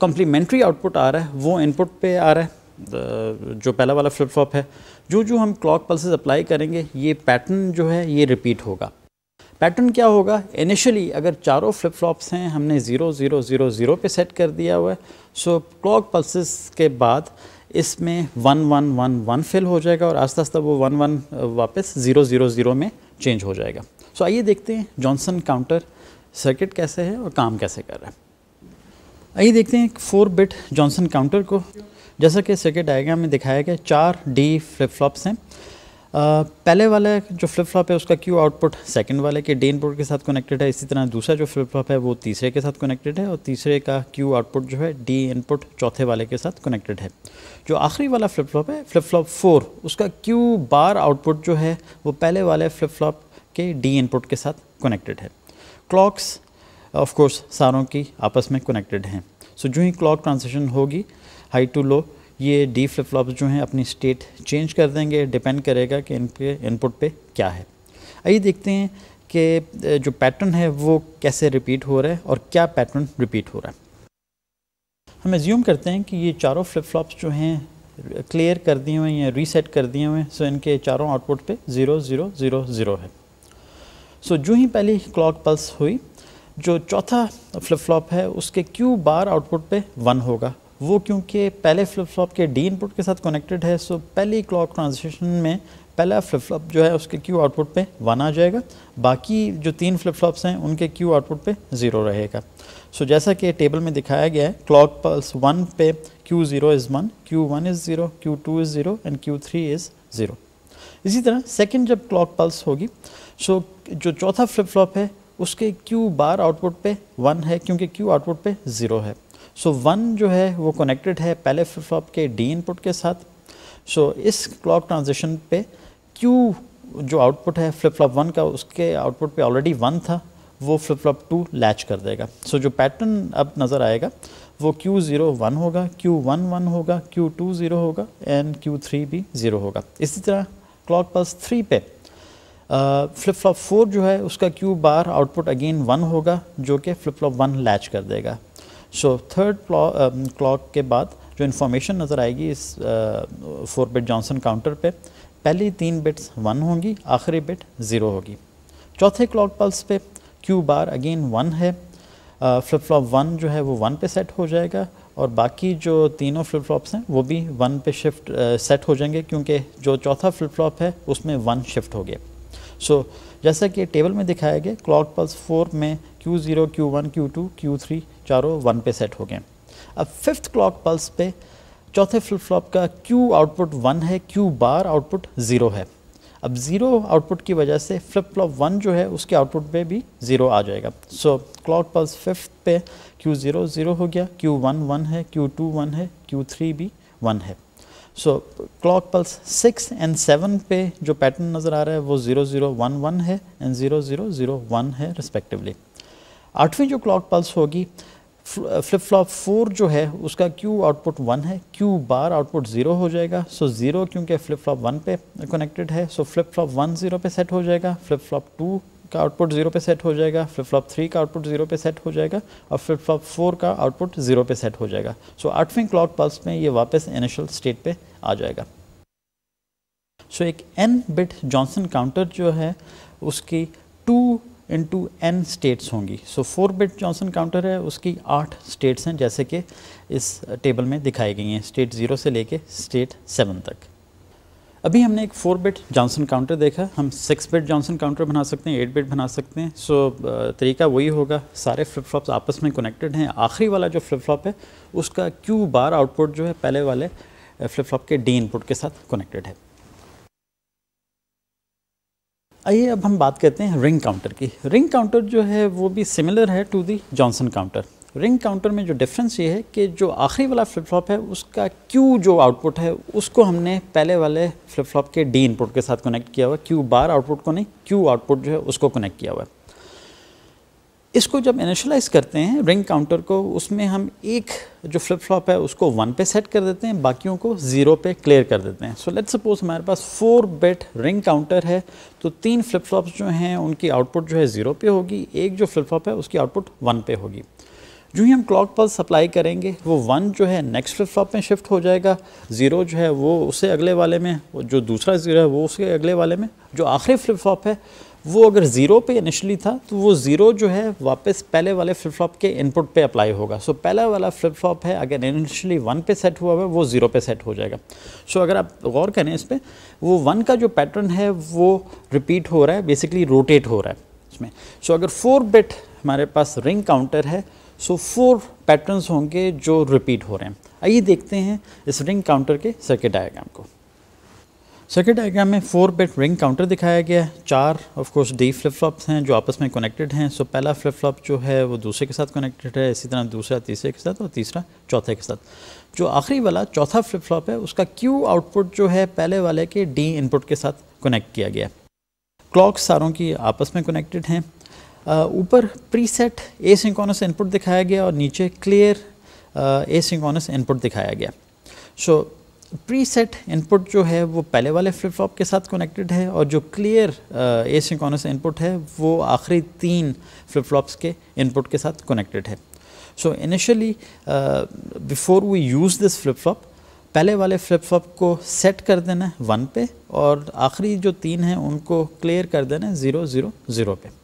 कॉम्प्लीमेंट्री uh, आउटपुट आ रहा है वो इनपुट पे आ रहा है जो पहला वाला फ्लिप फ्लॉप है जो जो हम क्लॉक पल्सेस अप्लाई करेंगे ये पैटर्न जो है ये रिपीट होगा पैटर्न क्या होगा इनिशियली अगर चारों फ्लिप फ्लॉप्स हैं हमने ज़ीरो ज़ीरो ज़ीरो ज़ीरो पे सेट कर दिया हुआ है सो क्लॉक पल्सेस के बाद इसमें one one one one fill हो जाएगा और आस्ता आस्ता वो वन वन वापस ज़ीरो ज़ीरो ज़ीरो में चेंज हो जाएगा सो आइए देखते हैं जॉनसन काउंटर सर्किट कैसे है और काम कैसे कर रहा है आइए देखते हैं फोर बिट जॉनसन काउंटर को जैसा कि सर्किट डायग्राम में दिखाया गया चार डी फ्लिप फ्लॉप्स हैं पहले वाला जो फ्लिप फ्लॉप है उसका क्यू आउटपुट सेकंड वाले के डी इनपुट के साथ कनेक्टेड है इसी तरह दूसरा जो फ्लिप फ्लॉप है वो तीसरे के साथ कनेक्टेड है और तीसरे का क्यू आउटपुट जो है डी इनपुट चौथे वाले के साथ कनेक्टेड है जो आखिरी वाला फ्लिप फ्लॉप है फ्लिप फ्लॉप फोर उसका क्यू बार आउटपुट जो है वो पहले वाले फ्लिप फ्लॉप के डी इनपुट के साथ कनेक्टेड है क्लॉक्स ऑफकोर्स सारों की आपस में कनेक्टेड हैं सो so, जो ही क्लॉक ट्रांजिशन होगी हाई टू लो ये डी फ्लिप फ्लॉप जो हैं अपनी स्टेट चेंज कर देंगे डिपेंड करेगा कि इनके इनपुट पे क्या है आइए देखते हैं कि जो पैटर्न है वो कैसे रिपीट हो रहा है और क्या पैटर्न रिपीट हो रहा है हम एज्यूम करते हैं कि ये चारों फ्लिप फ्लॉप्स जो हैं क्लियर कर दिए हुए हैं या रीसेट कर दिए हुए हैं सो इनके चारों आउटपुट पे ज़ीरो ज़ीरो ज़ीरो ज़ीरो है सो जो ही पहली क्लॉक पल्स हुई जो चौथा फ्लिप फ्लॉप है उसके क्यू बार आउटपुट पे वन होगा वो क्योंकि पहले फ्लिप फ्लॉप के डी इनपुट के साथ कनेक्टेड है सो पहली क्लॉक ट्रांजिशन में पहला फ्लिप फ्लॉप जो है उसके क्यू आउटपुट पे वन आ जाएगा बाकी जो तीन फ्लिप फ्लॉप्स हैं उनके क्यू आउटपुट पे ज़ीरो रहेगा सो so, जैसा कि टेबल में दिखाया गया है क्लॉक पल्स वन पे Q zero is one Q one is zero Q two is zero and Q three is zero इसी तरह सेकेंड जब क्लॉक पल्स होगी सो so, जो चौथा फ्लिप फ्लॉप है उसके क्यू बार आउटपुट पे वन है क्योंकि क्यू आउटपुट पे ज़ीरो है सो वन जो है वो कनेक्टेड है पहले फ्लिप फ्लॉप के डी इनपुट के साथ सो so, इस क्लॉक ट्रांजिशन पे क्यू जो आउटपुट है फ्लिप फ्लॉप वन का उसके आउटपुट पे ऑलरेडी वन था वो फ्लिप फ्लॉप टू लैच कर देगा सो so, जो पैटर्न अब नज़र आएगा वो क्यू ज़ीरो वन होगा क्यू वन वन होगा क्यू टू ज़ीरो होगा एंड क्यू थ्री भी ज़ीरो होगा इसी तरह क्लॉक पल्स थ्री पे फ्लिप फ्लॉप फोर जो है उसका Q bar output again one होगा जो कि फ्लिप फ्लॉप वन लैच कर देगा सो थर्ड क्लॉक के बाद जो इन्फॉर्मेशन नज़र आएगी इस फोर बिट जॉनसन काउंटर पे पहली तीन बिट्स वन होंगी आखिरी बिट ज़ीरो होगी चौथे क्लॉक पल्स पे क्यू बार अगेन वन है फ्लिप फ्लॉप वन जो है वो वन पे सेट हो जाएगा और बाकी जो तीनों फ्लिप फ्लॉप्स हैं वो भी वन पे शिफ्ट सेट uh, हो जाएंगे क्योंकि जो चौथा फ्लिप फ्लॉप है उसमें वन शिफ्ट हो गया सो so, जैसा कि टेबल में दिखाया गया क्लॉक पल्स फोर में Q zero Q one Q two Q three चारों वन पे सेट हो गए अब फिफ्थ क्लॉक पल्स पे चौथे फ्लिप फ्लॉप का क्यू आउटपुट वन है क्यू बार आउटपुट ज़ीरो है अब ज़ीरो आउटपुट की वजह से फ्लिप फ्लॉप वन जो है उसके आउटपुट पे भी ज़ीरो आ जाएगा सो क्लॉक पल्स फिफ्थ पे क्यू ज़ीरो ज़ीरो हो गया क्यू वन वन है क्यू टू वन है क्यू थ्री भी वन है so clock pulse six and seven पे जो पैटर्न नज़र आ रहा है वो ज़ीरो ज़ीरो वन वन है and zero zero zero one है रिस्पेक्टिवली आठवीं जो क्लॉक पल्स होगी फ्लिप फ्लॉप फोर जो है उसका क्यू आउटपुट वन है क्यू बार आउटपुट ज़ीरो हो जाएगा सो ज़ीरो क्योंकि फ्लिप फ्लॉप वन पे कनेक्टेड है so flip flop one zero पे सेट हो जाएगा फ्लिप फ्लॉप टू का आउटपुट ज़ीरो पे सेट हो जाएगा फ्लिप फ्लॉप थ्री का आउटपुट ज़ीरो पे सेट हो जाएगा और फ्लिप फ्लॉप फोर का आउटपुट ज़ीरो पे सेट हो जाएगा सो आठवीं क्लॉक पल्स में ये वापस इनिशियल स्टेट पे आ जाएगा सो so एक एन बिट जॉनसन काउंटर जो है उसकी टू इनटू एन स्टेट्स होंगी so four bit Johnson counter है उसकी आठ स्टेट्स हैं जैसे कि इस टेबल में दिखाई गई हैं स्टेट ज़ीरो से लेके स्टेट सेवन तक अभी हमने एक फोर बिट जॉनसन काउंटर देखा हम सिक्स बिट जॉनसन काउंटर बना सकते हैं एट बिट बना सकते हैं सो so, तरीका वही होगा सारे फ्लिप फ्लॉप्स आपस में कनेक्टेड हैं आखिरी वाला जो फ्लिप फ्लॉप है उसका क्यू बार आउटपुट जो है पहले वाले फ्लिप फ्लॉप के डी इनपुट के साथ कनेक्टेड है आइए अब हम बात करते हैं रिंग काउंटर की रिंग काउंटर जो है वो भी सिमिलर है to the Johnson counter ring counter में जो डिफरेंस ये है कि जो आखिरी वाला फ्लिप फ्लॉप है उसका क्यू जो आउटपुट है उसको हमने पहले वाले फ्लिप फ्लॉप के डी इनपुट के साथ कनेक्ट किया हुआ क्यू बार आउटपुट को नहीं क्यू आउटपुट जो है उसको कनेक्ट किया हुआ है इसको जब इनिशलाइज करते हैं रिंग काउंटर को उसमें हम एक जो फ्लिप फ्लॉप है उसको वन पे सेट कर देते हैं बाकियों को ज़ीरो पे क्लियर कर देते हैं सो लेट सपोज हमारे पास फोर बेट रिंग काउंटर है तो तीन फ्लिप फ्लॉप्स जो हैं उनकी आउटपुट जो है ज़ीरो पे होगी एक जो फ्लिप फ्लॉप है उसकी आउटपुट वन पे होगी जो ही हम क्लॉक पल्स सप्लाई करेंगे वो वन जो है नेक्स्ट फ्लिप फ्लॉप में शिफ्ट हो जाएगा ज़ीरो जो है वो उससे अगले वाले में जो दूसरा ज़ीरो है वो उसके अगले वाले में जो आखिरी फ्लिप फ्लॉप है वो अगर ज़ीरो पे इनिशली था तो वो ज़ीरो जो है वापस पहले वाले फ्लिप फ्लॉप के इनपुट पे अप्लाई होगा सो so, पहला वाला फ्लिप फ्लॉप है अगर इनिशली वन पे सेट हुआ है वो ज़ीरो पे सेट हो जाएगा सो so, अगर आप गौर करें इस पर वो वन का जो पैटर्न है वो रिपीट हो रहा है बेसिकली रोटेट हो रहा है इसमें सो so, अगर फोर बिट हमारे पास रिंग काउंटर है सो फोर पैटर्नस होंगे जो रिपीट हो रहे हैं आइए देखते हैं इस रिंग काउंटर के सर्किट डायग्राम को सर्किट डायग्राम में फोर बिट रिंग काउंटर दिखाया गया है चार of course D flip flops हैं जो आपस में कनेक्टेड हैं सो पहला फ्लिप फ्लॉप जो है वो दूसरे के साथ कनेक्टेड है इसी तरह दूसरा तीसरे के साथ और तीसरा चौथे के साथ जो आखिरी वाला चौथा फ्लिप फ्लॉप है उसका क्यू आउटपुट जो है पहले वाले के डी इनपुट के साथ कनेक्ट किया गया क्लॉक सारों की आपस में कनेक्टेड हैं ऊपर प्रीसेट ए सिंकोनस इनपुट दिखाया गया और नीचे क्लियर ए सिंकोनस इनपुट दिखाया गया सो so, प्रीसेट इनपुट जो है वो पहले वाले फ्लिप फ्लॉप के साथ कनेक्टेड है और जो क्लियर ए से इनपुट है वो आखिरी तीन फ्लिप फ्लॉप्स के इनपुट के साथ कनेक्टेड है so initially before we use this flip flop पहले वाले फ्लिप फ्लॉप को सेट कर देना है वन पे और आखिरी जो तीन हैं उनको क्लियर कर देना है ज़ीरो ज़ीरो ज़ीरो पे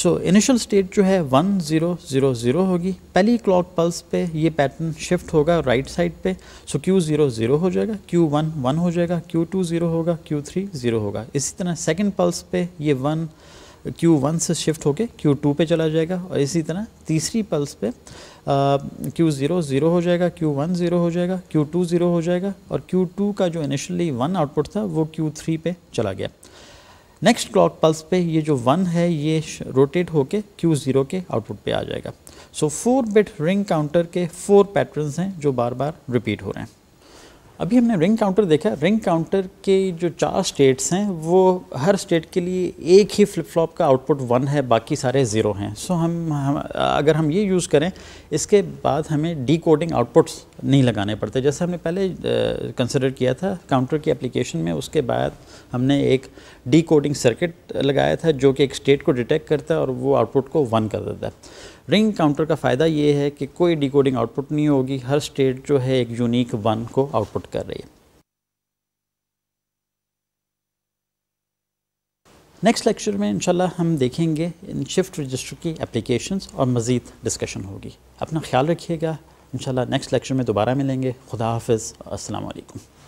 सो इनिशियल स्टेट जो है वन ज़ीरो ज़ीरो ज़ीरो होगी पहली क्लॉक पल्स पे ये पैटर्न शिफ्ट होगा राइट साइड पे सो क्यू ज़ीरो ज़ीरो हो जाएगा क्यू वन वन हो जाएगा क्यू टू ज़ीरो होगा क्यू थ्री ज़ीरो होगा इसी तरह सेकंड पल्स पे ये वन क्यू वन से शिफ्ट होके क्यू टू पे चला जाएगा और इसी तरह तीसरी पल्स पे क्यू ज़ीरो ज़ीरो हो जाएगा क्यू वन ज़ीरो हो जाएगा क्यू टू ज़ीरो हो जाएगा और क्यू टू का जो इनिशियली वन आउटपुट था वो क्यू थ्री पे चला गया नेक्स्ट क्लॉक पल्स पे ये जो वन है ये रोटेट होके क्यू ज़ीरो के आउटपुट पे आ जाएगा so four bit ring counter के फोर पैटर्न्स हैं जो बार बार रिपीट हो रहे हैं अभी हमने रिंग काउंटर देखा रिंग काउंटर के जो चार स्टेट्स हैं वो हर स्टेट के लिए एक ही फ्लिप फ्लॉप का आउटपुट वन है बाकी सारे ज़ीरो हैं सो हम, हम अगर हम ये यूज़ करें इसके बाद हमें डी कोडिंग आउटपुट्स नहीं लगाने पड़ते जैसे हमने पहले कंसिडर किया था काउंटर की एप्लीकेशन में उसके बाद हमने एक डी कोडिंग सर्किट लगाया था जो कि एक स्टेट को डिटेक्ट करता है और वो आउटपुट को वन कर देता है रिंग काउंटर का फ़ायदा ये है कि कोई डिकोडिंग आउटपुट नहीं होगी हर स्टेट जो है एक यूनिक वन को आउटपुट कर रही है नेक्स्ट लेक्चर में इंशाल्लाह हम देखेंगे इन शिफ्ट रजिस्टर की एप्लीकेशंस और मज़ीद डिस्कशन होगी अपना ख्याल रखिएगा इंशाल्लाह नेक्स्ट लेक्चर में दोबारा मिलेंगे खुदा हाफिज़ अस्सलाम वालेकुम